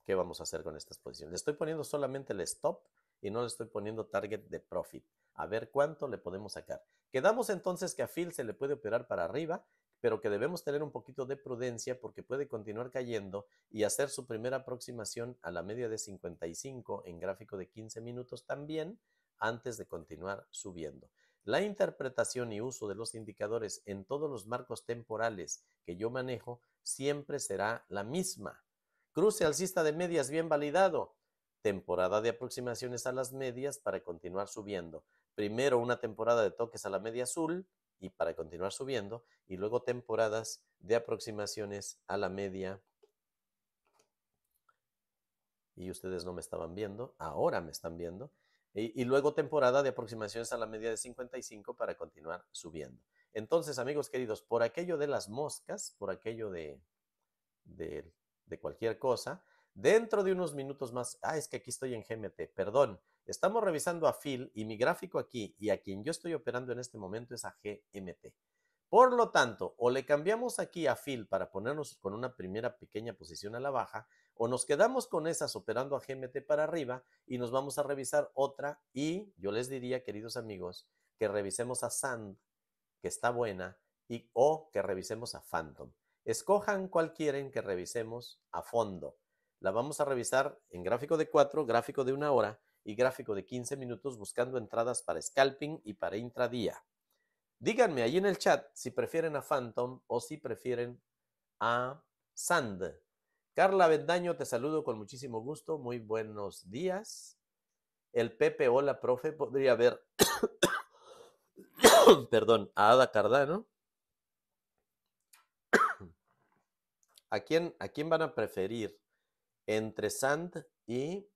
qué vamos a hacer con estas posiciones. Le estoy poniendo solamente el stop y no le estoy poniendo target de profit. A ver cuánto le podemos sacar. Quedamos entonces que a Phil se le puede operar para arriba pero que debemos tener un poquito de prudencia porque puede continuar cayendo y hacer su primera aproximación a la media de 55 en gráfico de 15 minutos también antes de continuar subiendo. La interpretación y uso de los indicadores en todos los marcos temporales que yo manejo siempre será la misma. Cruce alcista de medias bien validado. Temporada de aproximaciones a las medias para continuar subiendo. Primero una temporada de toques a la media azul, y para continuar subiendo, y luego temporadas de aproximaciones a la media. Y ustedes no me estaban viendo, ahora me están viendo. Y, luego temporada de aproximaciones a la media de 55 para continuar subiendo. Entonces, amigos queridos, por aquello de las moscas, por aquello de, de, de cualquier cosa, dentro de unos minutos más, ah, es que aquí estoy en GMT, perdón, Estamos revisando a Phil y mi gráfico aquí y a quien yo estoy operando en este momento es a GMT. Por lo tanto, o le cambiamos aquí a Phil para ponernos con una primera pequeña posición a la baja, o nos quedamos con esas operando a GMT para arriba y nos vamos a revisar otra y yo les diría, queridos amigos, que revisemos a Sand, que está buena, y o que revisemos a Phantom. Escojan cualquiera quieren que revisemos a fondo. La vamos a revisar en gráfico de 4, gráfico de una hora, y gráfico de 15 minutos buscando entradas para scalping y para intradía. Díganme ahí en el chat si prefieren a Phantom o si prefieren a Sand. Carla Bendaño, te saludo con muchísimo gusto. Muy buenos días. El Pepe, hola, profe. Podría ver, [COUGHS] perdón, a Ada Cardano. [COUGHS] ¿A quién, ¿A quién van a preferir? ¿Entre Sand y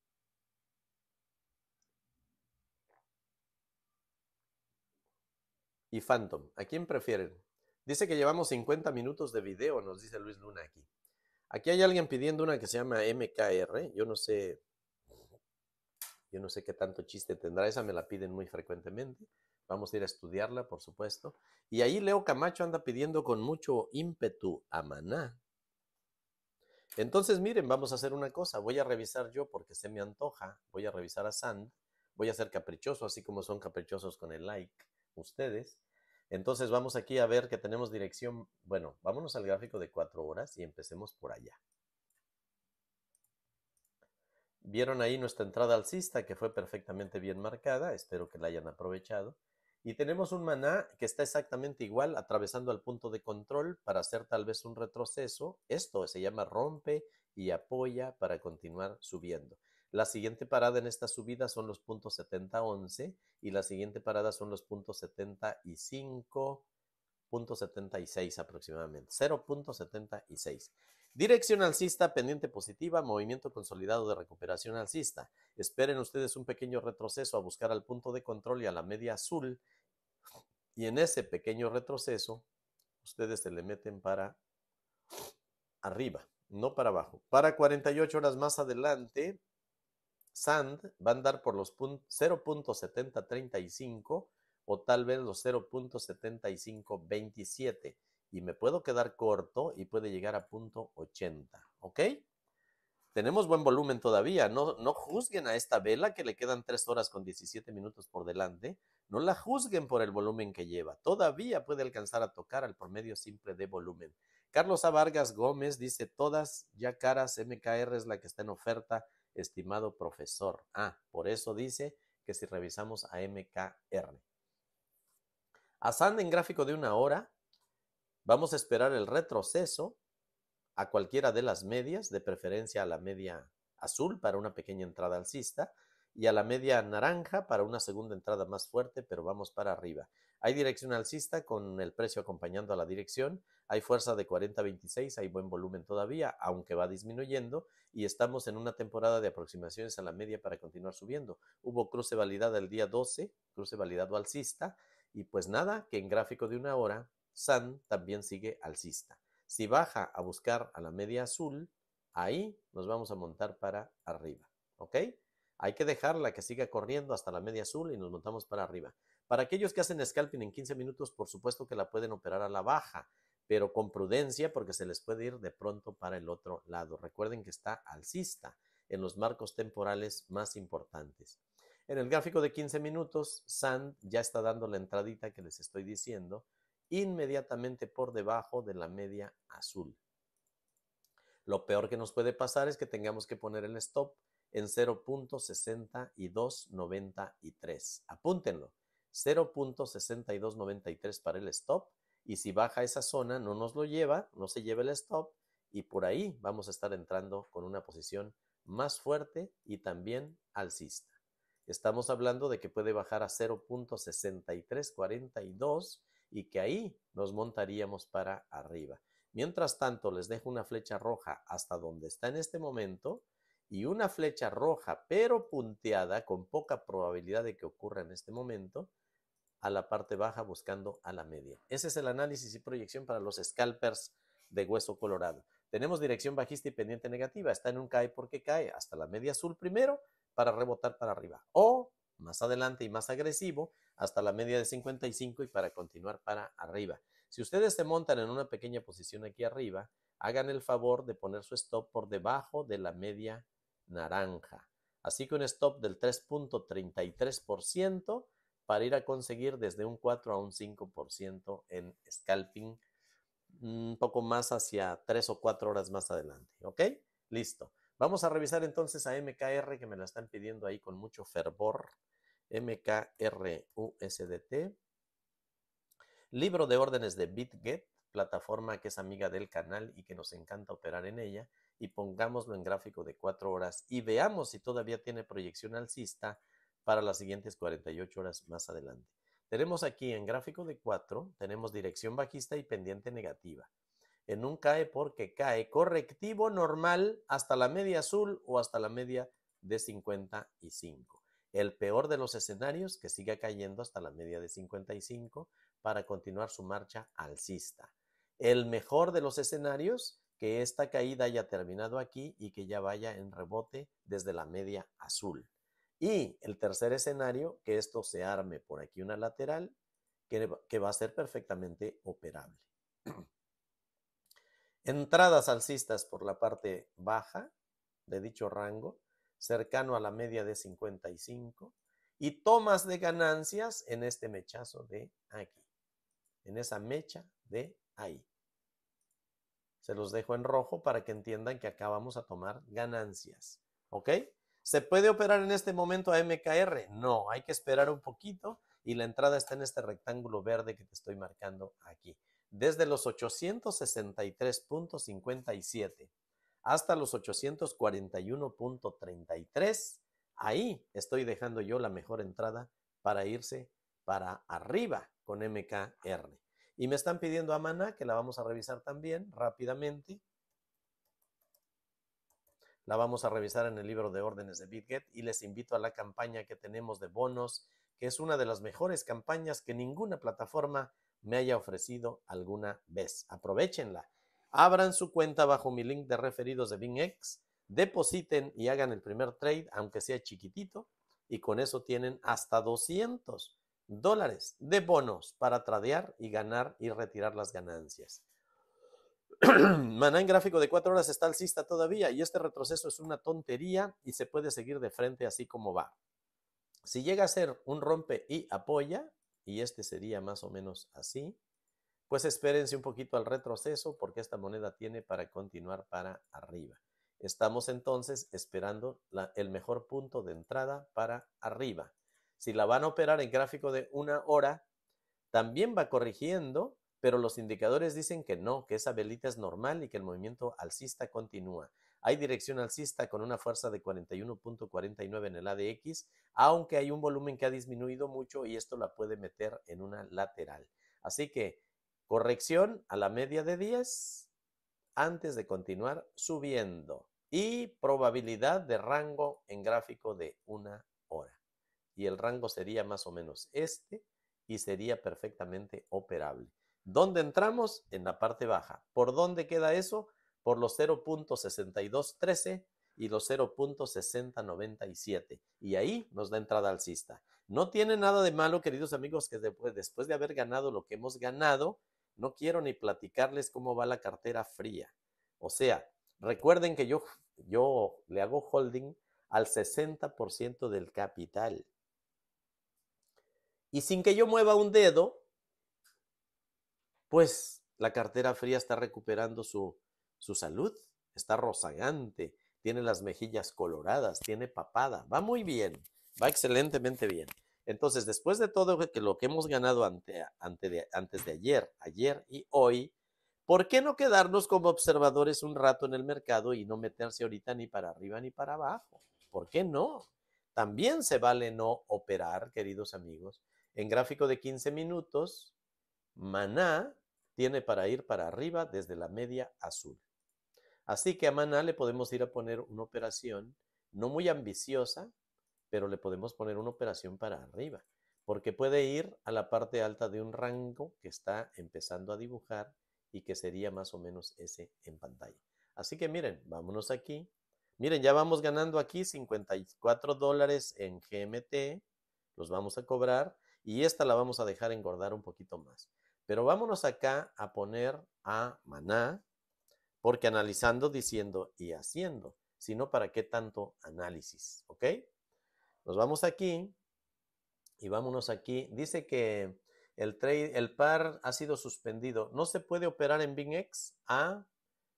y Phantom. ¿A quién prefieren? Dice que llevamos 50 minutos de video, nos dice Luis Luna aquí. Aquí hay alguien pidiendo una que se llama MKR. Yo no sé, yo no sé qué tanto chiste tendrá. Esa me la piden muy frecuentemente. Vamos a ir a estudiarla, por supuesto. Y ahí Leo Camacho anda pidiendo con mucho ímpetu a Maná. Entonces, miren, vamos a hacer una cosa. Voy a revisar yo porque se me antoja. Voy a revisar a Sand. Voy a ser caprichoso, así como son caprichosos con el like ustedes. Entonces vamos aquí a ver que tenemos dirección, bueno, vámonos al gráfico de cuatro horas y empecemos por allá. Vieron ahí nuestra entrada alcista que fue perfectamente bien marcada, espero que la hayan aprovechado. Y tenemos un maná que está exactamente igual atravesando al punto de control para hacer tal vez un retroceso. Esto se llama rompe y apoya para continuar subiendo. La siguiente parada en esta subida son los puntos 70.11 y la siguiente parada son los puntos 75, aproximadamente, 0.76. Dirección alcista, pendiente positiva, movimiento consolidado de recuperación alcista. Esperen ustedes un pequeño retroceso a buscar al punto de control y a la media azul. Y en ese pequeño retroceso, ustedes se le meten para arriba, no para abajo. Para 48 horas más adelante, Sand va a andar por los 0.7035 o tal vez los 0.7527 y me puedo quedar corto y puede llegar a punto 80, ¿ok? Tenemos buen volumen todavía, no, no juzguen a esta vela que le quedan 3 horas con 17 minutos por delante, no la juzguen por el volumen que lleva, todavía puede alcanzar a tocar al promedio simple de volumen. Carlos A. Vargas Gómez dice, todas ya caras, MKR es la que está en oferta estimado profesor. Ah, por eso dice que si revisamos a MKR. Asando en gráfico de una hora, vamos a esperar el retroceso a cualquiera de las medias, de preferencia a la media azul para una pequeña entrada alcista y a la media naranja para una segunda entrada más fuerte, pero vamos para arriba. Hay dirección alcista con el precio acompañando a la dirección, hay fuerza de 40-26, hay buen volumen todavía, aunque va disminuyendo, y estamos en una temporada de aproximaciones a la media para continuar subiendo. Hubo cruce validado el día 12, cruce validado alcista, y pues nada, que en gráfico de una hora, SAN también sigue alcista. Si baja a buscar a la media azul, ahí nos vamos a montar para arriba, ¿ok? Hay que dejarla que siga corriendo hasta la media azul y nos montamos para arriba. Para aquellos que hacen scalping en 15 minutos, por supuesto que la pueden operar a la baja, pero con prudencia porque se les puede ir de pronto para el otro lado. Recuerden que está alcista en los marcos temporales más importantes. En el gráfico de 15 minutos, Sand ya está dando la entradita que les estoy diciendo, inmediatamente por debajo de la media azul. Lo peor que nos puede pasar es que tengamos que poner el stop en 0.6293. Apúntenlo, 0.6293 para el stop y si baja esa zona no nos lo lleva, no se lleva el stop y por ahí vamos a estar entrando con una posición más fuerte y también alcista. Estamos hablando de que puede bajar a 0.6342 y que ahí nos montaríamos para arriba. Mientras tanto, les dejo una flecha roja hasta donde está en este momento y una flecha roja pero punteada con poca probabilidad de que ocurra en este momento a la parte baja buscando a la media. Ese es el análisis y proyección para los scalpers de hueso colorado. Tenemos dirección bajista y pendiente negativa. Está en un cae porque cae hasta la media azul primero para rebotar para arriba. O más adelante y más agresivo hasta la media de 55 y para continuar para arriba. Si ustedes se montan en una pequeña posición aquí arriba, hagan el favor de poner su stop por debajo de la media naranja. Así que un stop del 3.33% para ir a conseguir desde un 4 a un 5% en scalping, un poco más hacia 3 o 4 horas más adelante. ¿Ok? Listo. Vamos a revisar entonces a MKR que me la están pidiendo ahí con mucho fervor. MKR USDT. Libro de órdenes de BitGet, plataforma que es amiga del canal y que nos encanta operar en ella. Y pongámoslo en gráfico de 4 horas y veamos si todavía tiene proyección alcista para las siguientes 48 horas más adelante. Tenemos aquí en gráfico de 4, tenemos dirección bajista y pendiente negativa. En un cae porque cae correctivo normal hasta la media azul o hasta la media de 55. El peor de los escenarios que siga cayendo hasta la media de 55 para continuar su marcha alcista. El mejor de los escenarios que esta caída haya terminado aquí y que ya vaya en rebote desde la media azul. Y el tercer escenario, que esto se arme por aquí una lateral, que, va a ser perfectamente operable. [CLEARS THROAT] Entradas alcistas por la parte baja de dicho rango, cercano a la media de 55, y tomas de ganancias en este mechazo de aquí, en esa mecha de ahí. Se los dejo en rojo para que entiendan que acá vamos a tomar ganancias, ¿ok? ¿Se puede operar en este momento a MKR? No, hay que esperar un poquito y la entrada está en este rectángulo verde que te estoy marcando aquí. Desde los 863.57 hasta los 841.33, ahí estoy dejando yo la mejor entrada para irse para arriba con MKR. Y me están pidiendo a Mana que la vamos a revisar también rápidamente. La vamos a revisar en el libro de órdenes de BitGet y les invito a la campaña que tenemos de bonos, que es una de las mejores campañas que ninguna plataforma me haya ofrecido alguna vez. Aprovechenla. Abran su cuenta bajo mi link de referidos de BingX, depositen y hagan el primer trade, aunque sea chiquitito, y con eso tienen hasta 200 dólares de bonos para tradear y ganar y retirar las ganancias. [CLEARS THROAT] Maná en gráfico de cuatro horas está alcista todavía y este retroceso es una tontería y se puede seguir de frente así como va. Si llega a ser un rompe y apoya, y este sería más o menos así, pues espérense un poquito al retroceso porque esta moneda tiene para continuar para arriba. Estamos entonces esperando el mejor punto de entrada para arriba. Si la van a operar en gráfico de una hora, también va corrigiendo pero los indicadores dicen que no, que esa velita es normal y que el movimiento alcista continúa. Hay dirección alcista con una fuerza de 41.49 en el ADX, aunque hay un volumen que ha disminuido mucho y esto la puede meter en una lateral. Así que corrección a la media de 10 antes de continuar subiendo y probabilidad de rango en gráfico de una hora. Y el rango sería más o menos este y sería perfectamente operable. ¿Dónde entramos? En la parte baja. ¿Por dónde queda eso? Por los 0.6213 y los 0.6097. Y ahí nos da entrada alcista. No tiene nada de malo, queridos amigos, que después, de haber ganado lo que hemos ganado, no quiero ni platicarles cómo va la cartera fría. O sea, recuerden que yo, yo le hago holding al 60% del capital. Y sin que yo mueva un dedo, pues la cartera fría está recuperando su, su salud, está rozagante, tiene las mejillas coloradas, tiene papada, va muy bien, va excelentemente bien. Entonces, después de todo lo que hemos ganado antes de ayer, ayer y hoy, ¿por qué no quedarnos como observadores un rato en el mercado y no meterse ahorita ni para arriba ni para abajo? ¿Por qué no? También se vale no operar, queridos amigos. En gráfico de 15 minutos, maná tiene para ir para arriba desde la media azul. Así que a maná le podemos ir a poner una operación no muy ambiciosa, pero le podemos poner una operación para arriba, porque puede ir a la parte alta de un rango que está empezando a dibujar y que sería más o menos ese en pantalla. Así que miren, vámonos aquí. Miren, ya vamos ganando aquí 54 dólares en GMT, los vamos a cobrar y esta la vamos a dejar engordar un poquito más. Pero vámonos acá a poner a maná, porque analizando, diciendo y haciendo, sino para qué tanto análisis, ¿ok? Nos vamos aquí y vámonos aquí. Dice que el, trade, el par ha sido suspendido. No se puede operar en BingX a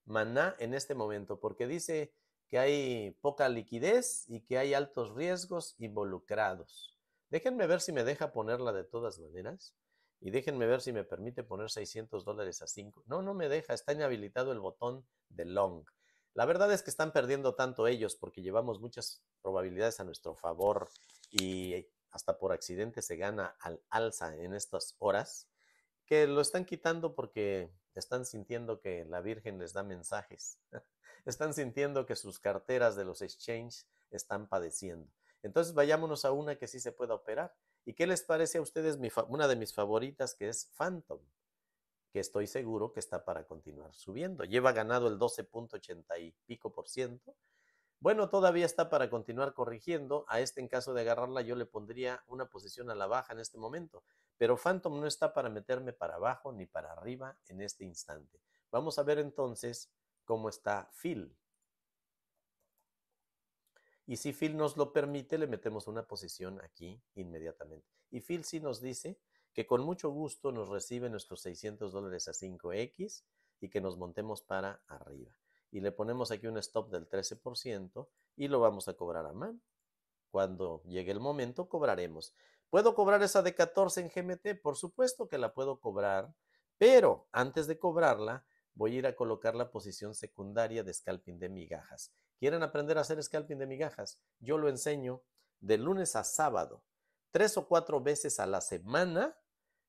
maná en este momento, porque dice que hay poca liquidez y que hay altos riesgos involucrados. Déjenme ver si me deja ponerla de todas maneras. Y déjenme ver si me permite poner 600 dólares a 5. No, no me deja, está inhabilitado el botón de long. La verdad es que están perdiendo tanto ellos porque llevamos muchas probabilidades a nuestro favor y hasta por accidente se gana al alza en estas horas, que lo están quitando porque están sintiendo que la Virgen les da mensajes, [LAUGHS] están sintiendo que sus carteras de los exchanges están padeciendo. Entonces vayámonos a una que sí se pueda operar. ¿Y qué les parece a ustedes una de mis favoritas que es Phantom? que estoy seguro que está para continuar subiendo. Lleva ganado el 12.80 y pico por ciento. Bueno, todavía está para continuar corrigiendo. A este, en caso de agarrarla, yo le pondría una posición a la baja en este momento. Pero Phantom no está para meterme para abajo ni para arriba en este instante. Vamos a ver entonces cómo está Phil. Y si Phil nos lo permite, le metemos una posición aquí inmediatamente. Y Phil sí nos dice que con mucho gusto nos recibe nuestros 600 dólares a 5X y que nos montemos para arriba. Y le ponemos aquí un stop del 13% y lo vamos a cobrar a mano. Cuando llegue el momento, cobraremos. ¿Puedo cobrar esa de 14 en GMT? Por supuesto que la puedo cobrar, pero antes de cobrarla, voy a ir a colocar la posición secundaria de scalping de migajas. ¿Quieren aprender a hacer scalping de migajas? Yo lo enseño de lunes a sábado, tres o cuatro veces a la semana.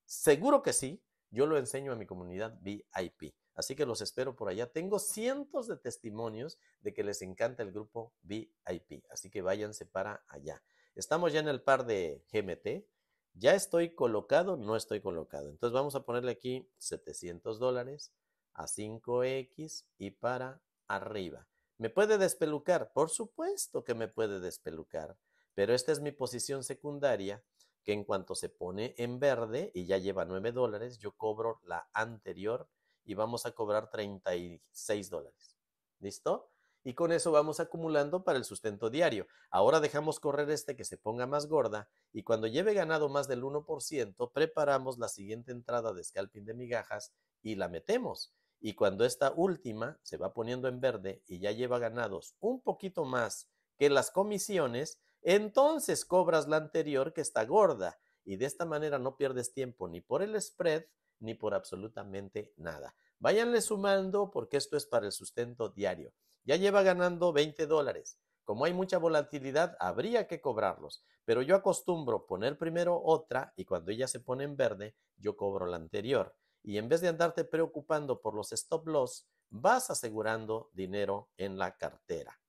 Seguro que sí, yo lo enseño a mi comunidad VIP. Así que los espero por allá. Tengo cientos de testimonios de que les encanta el grupo VIP. Así que váyanse para allá. Estamos ya en el par de GMT. Ya estoy colocado, no estoy colocado. Entonces vamos a ponerle aquí 700 dólares a 5X y para arriba. ¿Me puede despelucar? Por supuesto que me puede despelucar, pero esta es mi posición secundaria que en cuanto se pone en verde y ya lleva 9 dólares, yo cobro la anterior y vamos a cobrar 36 dólares. ¿Listo? Y con eso vamos acumulando para el sustento diario. Ahora dejamos correr este que se ponga más gorda y cuando lleve ganado más del 1%, preparamos la siguiente entrada de scalping de migajas y la metemos. Y cuando esta última se va poniendo en verde y ya lleva ganados un poquito más que las comisiones, entonces cobras la anterior que está gorda y de esta manera no pierdes tiempo ni por el spread ni por absolutamente nada. Váyanle sumando porque esto es para el sustento diario. Ya lleva ganando 20 dólares. Como hay mucha volatilidad, habría que cobrarlos, pero yo acostumbro poner primero otra y cuando ella se pone en verde, yo cobro la anterior y en vez de andarte preocupando por los stop loss, vas asegurando dinero en la cartera.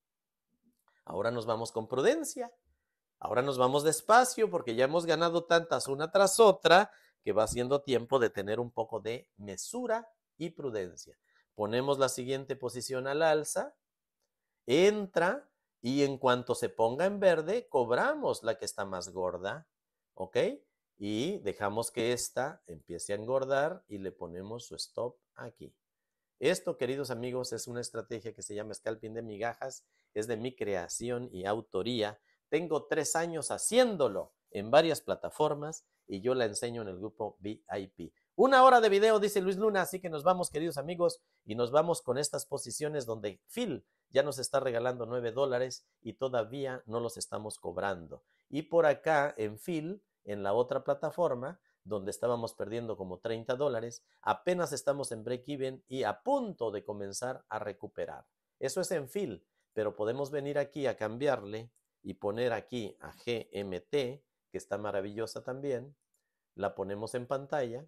Ahora nos vamos con prudencia. Ahora nos vamos despacio porque ya hemos ganado tantas una tras otra que va siendo tiempo de tener un poco de mesura y prudencia. Ponemos la siguiente posición al alza, entra y en cuanto se ponga en verde, cobramos la que está más gorda, ¿ok? y dejamos que esta empiece a engordar y le ponemos su stop aquí. Esto, queridos amigos, es una estrategia que se llama scalping de migajas, es de mi creación y autoría. Tengo tres años haciéndolo en varias plataformas y yo la enseño en el grupo VIP. Una hora de video, dice Luis Luna, así que nos vamos, queridos amigos, y nos vamos con estas posiciones donde Phil ya nos está regalando 9 dólares y todavía no los estamos cobrando. Y por acá en Phil en la otra plataforma, donde estábamos perdiendo como 30 dólares, apenas estamos en break-even y a punto de comenzar a recuperar. Eso es en fill... pero podemos venir aquí a cambiarle y poner aquí a GMT, que está maravillosa también. La ponemos en pantalla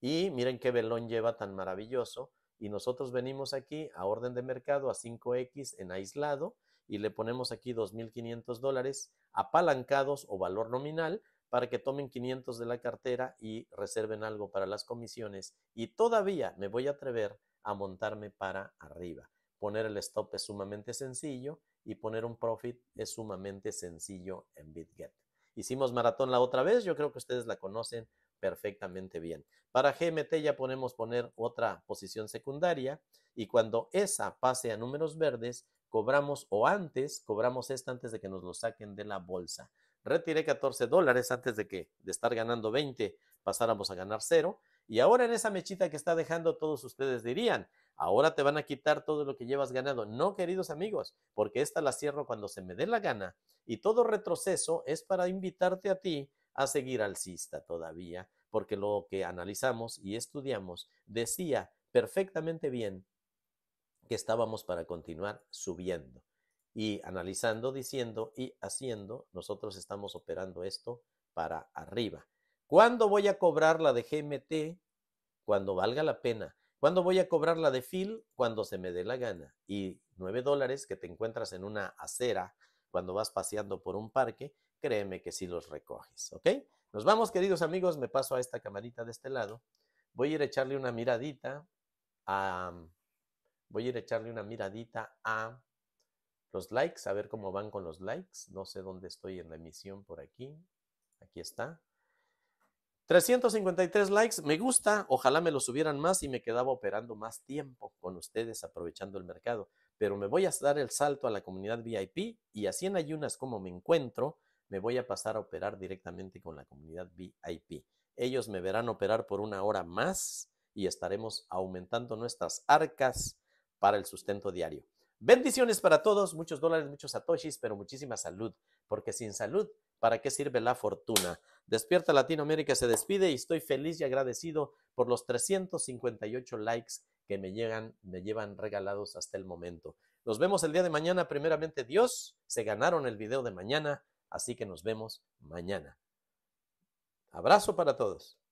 y miren qué velón lleva tan maravilloso. Y nosotros venimos aquí a orden de mercado a 5X en aislado y le ponemos aquí 2.500 dólares apalancados o valor nominal para que tomen 500 de la cartera y reserven algo para las comisiones. Y todavía me voy a atrever a montarme para arriba. Poner el stop es sumamente sencillo y poner un profit es sumamente sencillo en BitGet. Hicimos maratón la otra vez, yo creo que ustedes la conocen perfectamente bien. Para GMT ya podemos poner otra posición secundaria y cuando esa pase a números verdes, cobramos o antes, cobramos esta antes de que nos lo saquen de la bolsa retiré 14 dólares antes de que de estar ganando 20 pasáramos a ganar cero. Y ahora en esa mechita que está dejando todos ustedes dirían, ahora te van a quitar todo lo que llevas ganado. No, queridos amigos, porque esta la cierro cuando se me dé la gana. Y todo retroceso es para invitarte a ti a seguir alcista todavía, porque lo que analizamos y estudiamos decía perfectamente bien que estábamos para continuar subiendo. Y analizando, diciendo y haciendo, nosotros estamos operando esto para arriba. ¿Cuándo voy a cobrar la de GMT? Cuando valga la pena. ¿Cuándo voy a cobrar la de Phil? Cuando se me dé la gana. Y 9 dólares que te encuentras en una acera cuando vas paseando por un parque, créeme que sí los recoges, ¿ok? Nos vamos, queridos amigos, me paso a esta camarita de este lado. Voy a ir a echarle una miradita a... Voy a ir a echarle una miradita a los likes, a ver cómo van con los likes. No sé dónde estoy en la emisión por aquí. Aquí está. 353 likes, me gusta, ojalá me los subieran más y me quedaba operando más tiempo con ustedes aprovechando el mercado, pero me voy a dar el salto a la comunidad VIP y así en ayunas como me encuentro, me voy a pasar a operar directamente con la comunidad VIP. Ellos me verán operar por una hora más y estaremos aumentando nuestras arcas para el sustento diario. Bendiciones para todos, muchos dólares, muchos satoshis, pero muchísima salud, porque sin salud, ¿para qué sirve la fortuna? Despierta Latinoamérica se despide y estoy feliz y agradecido por los 358 likes que me llegan, me llevan regalados hasta el momento. Nos vemos el día de mañana, primeramente Dios, se ganaron el video de mañana, así que nos vemos mañana. Abrazo para todos.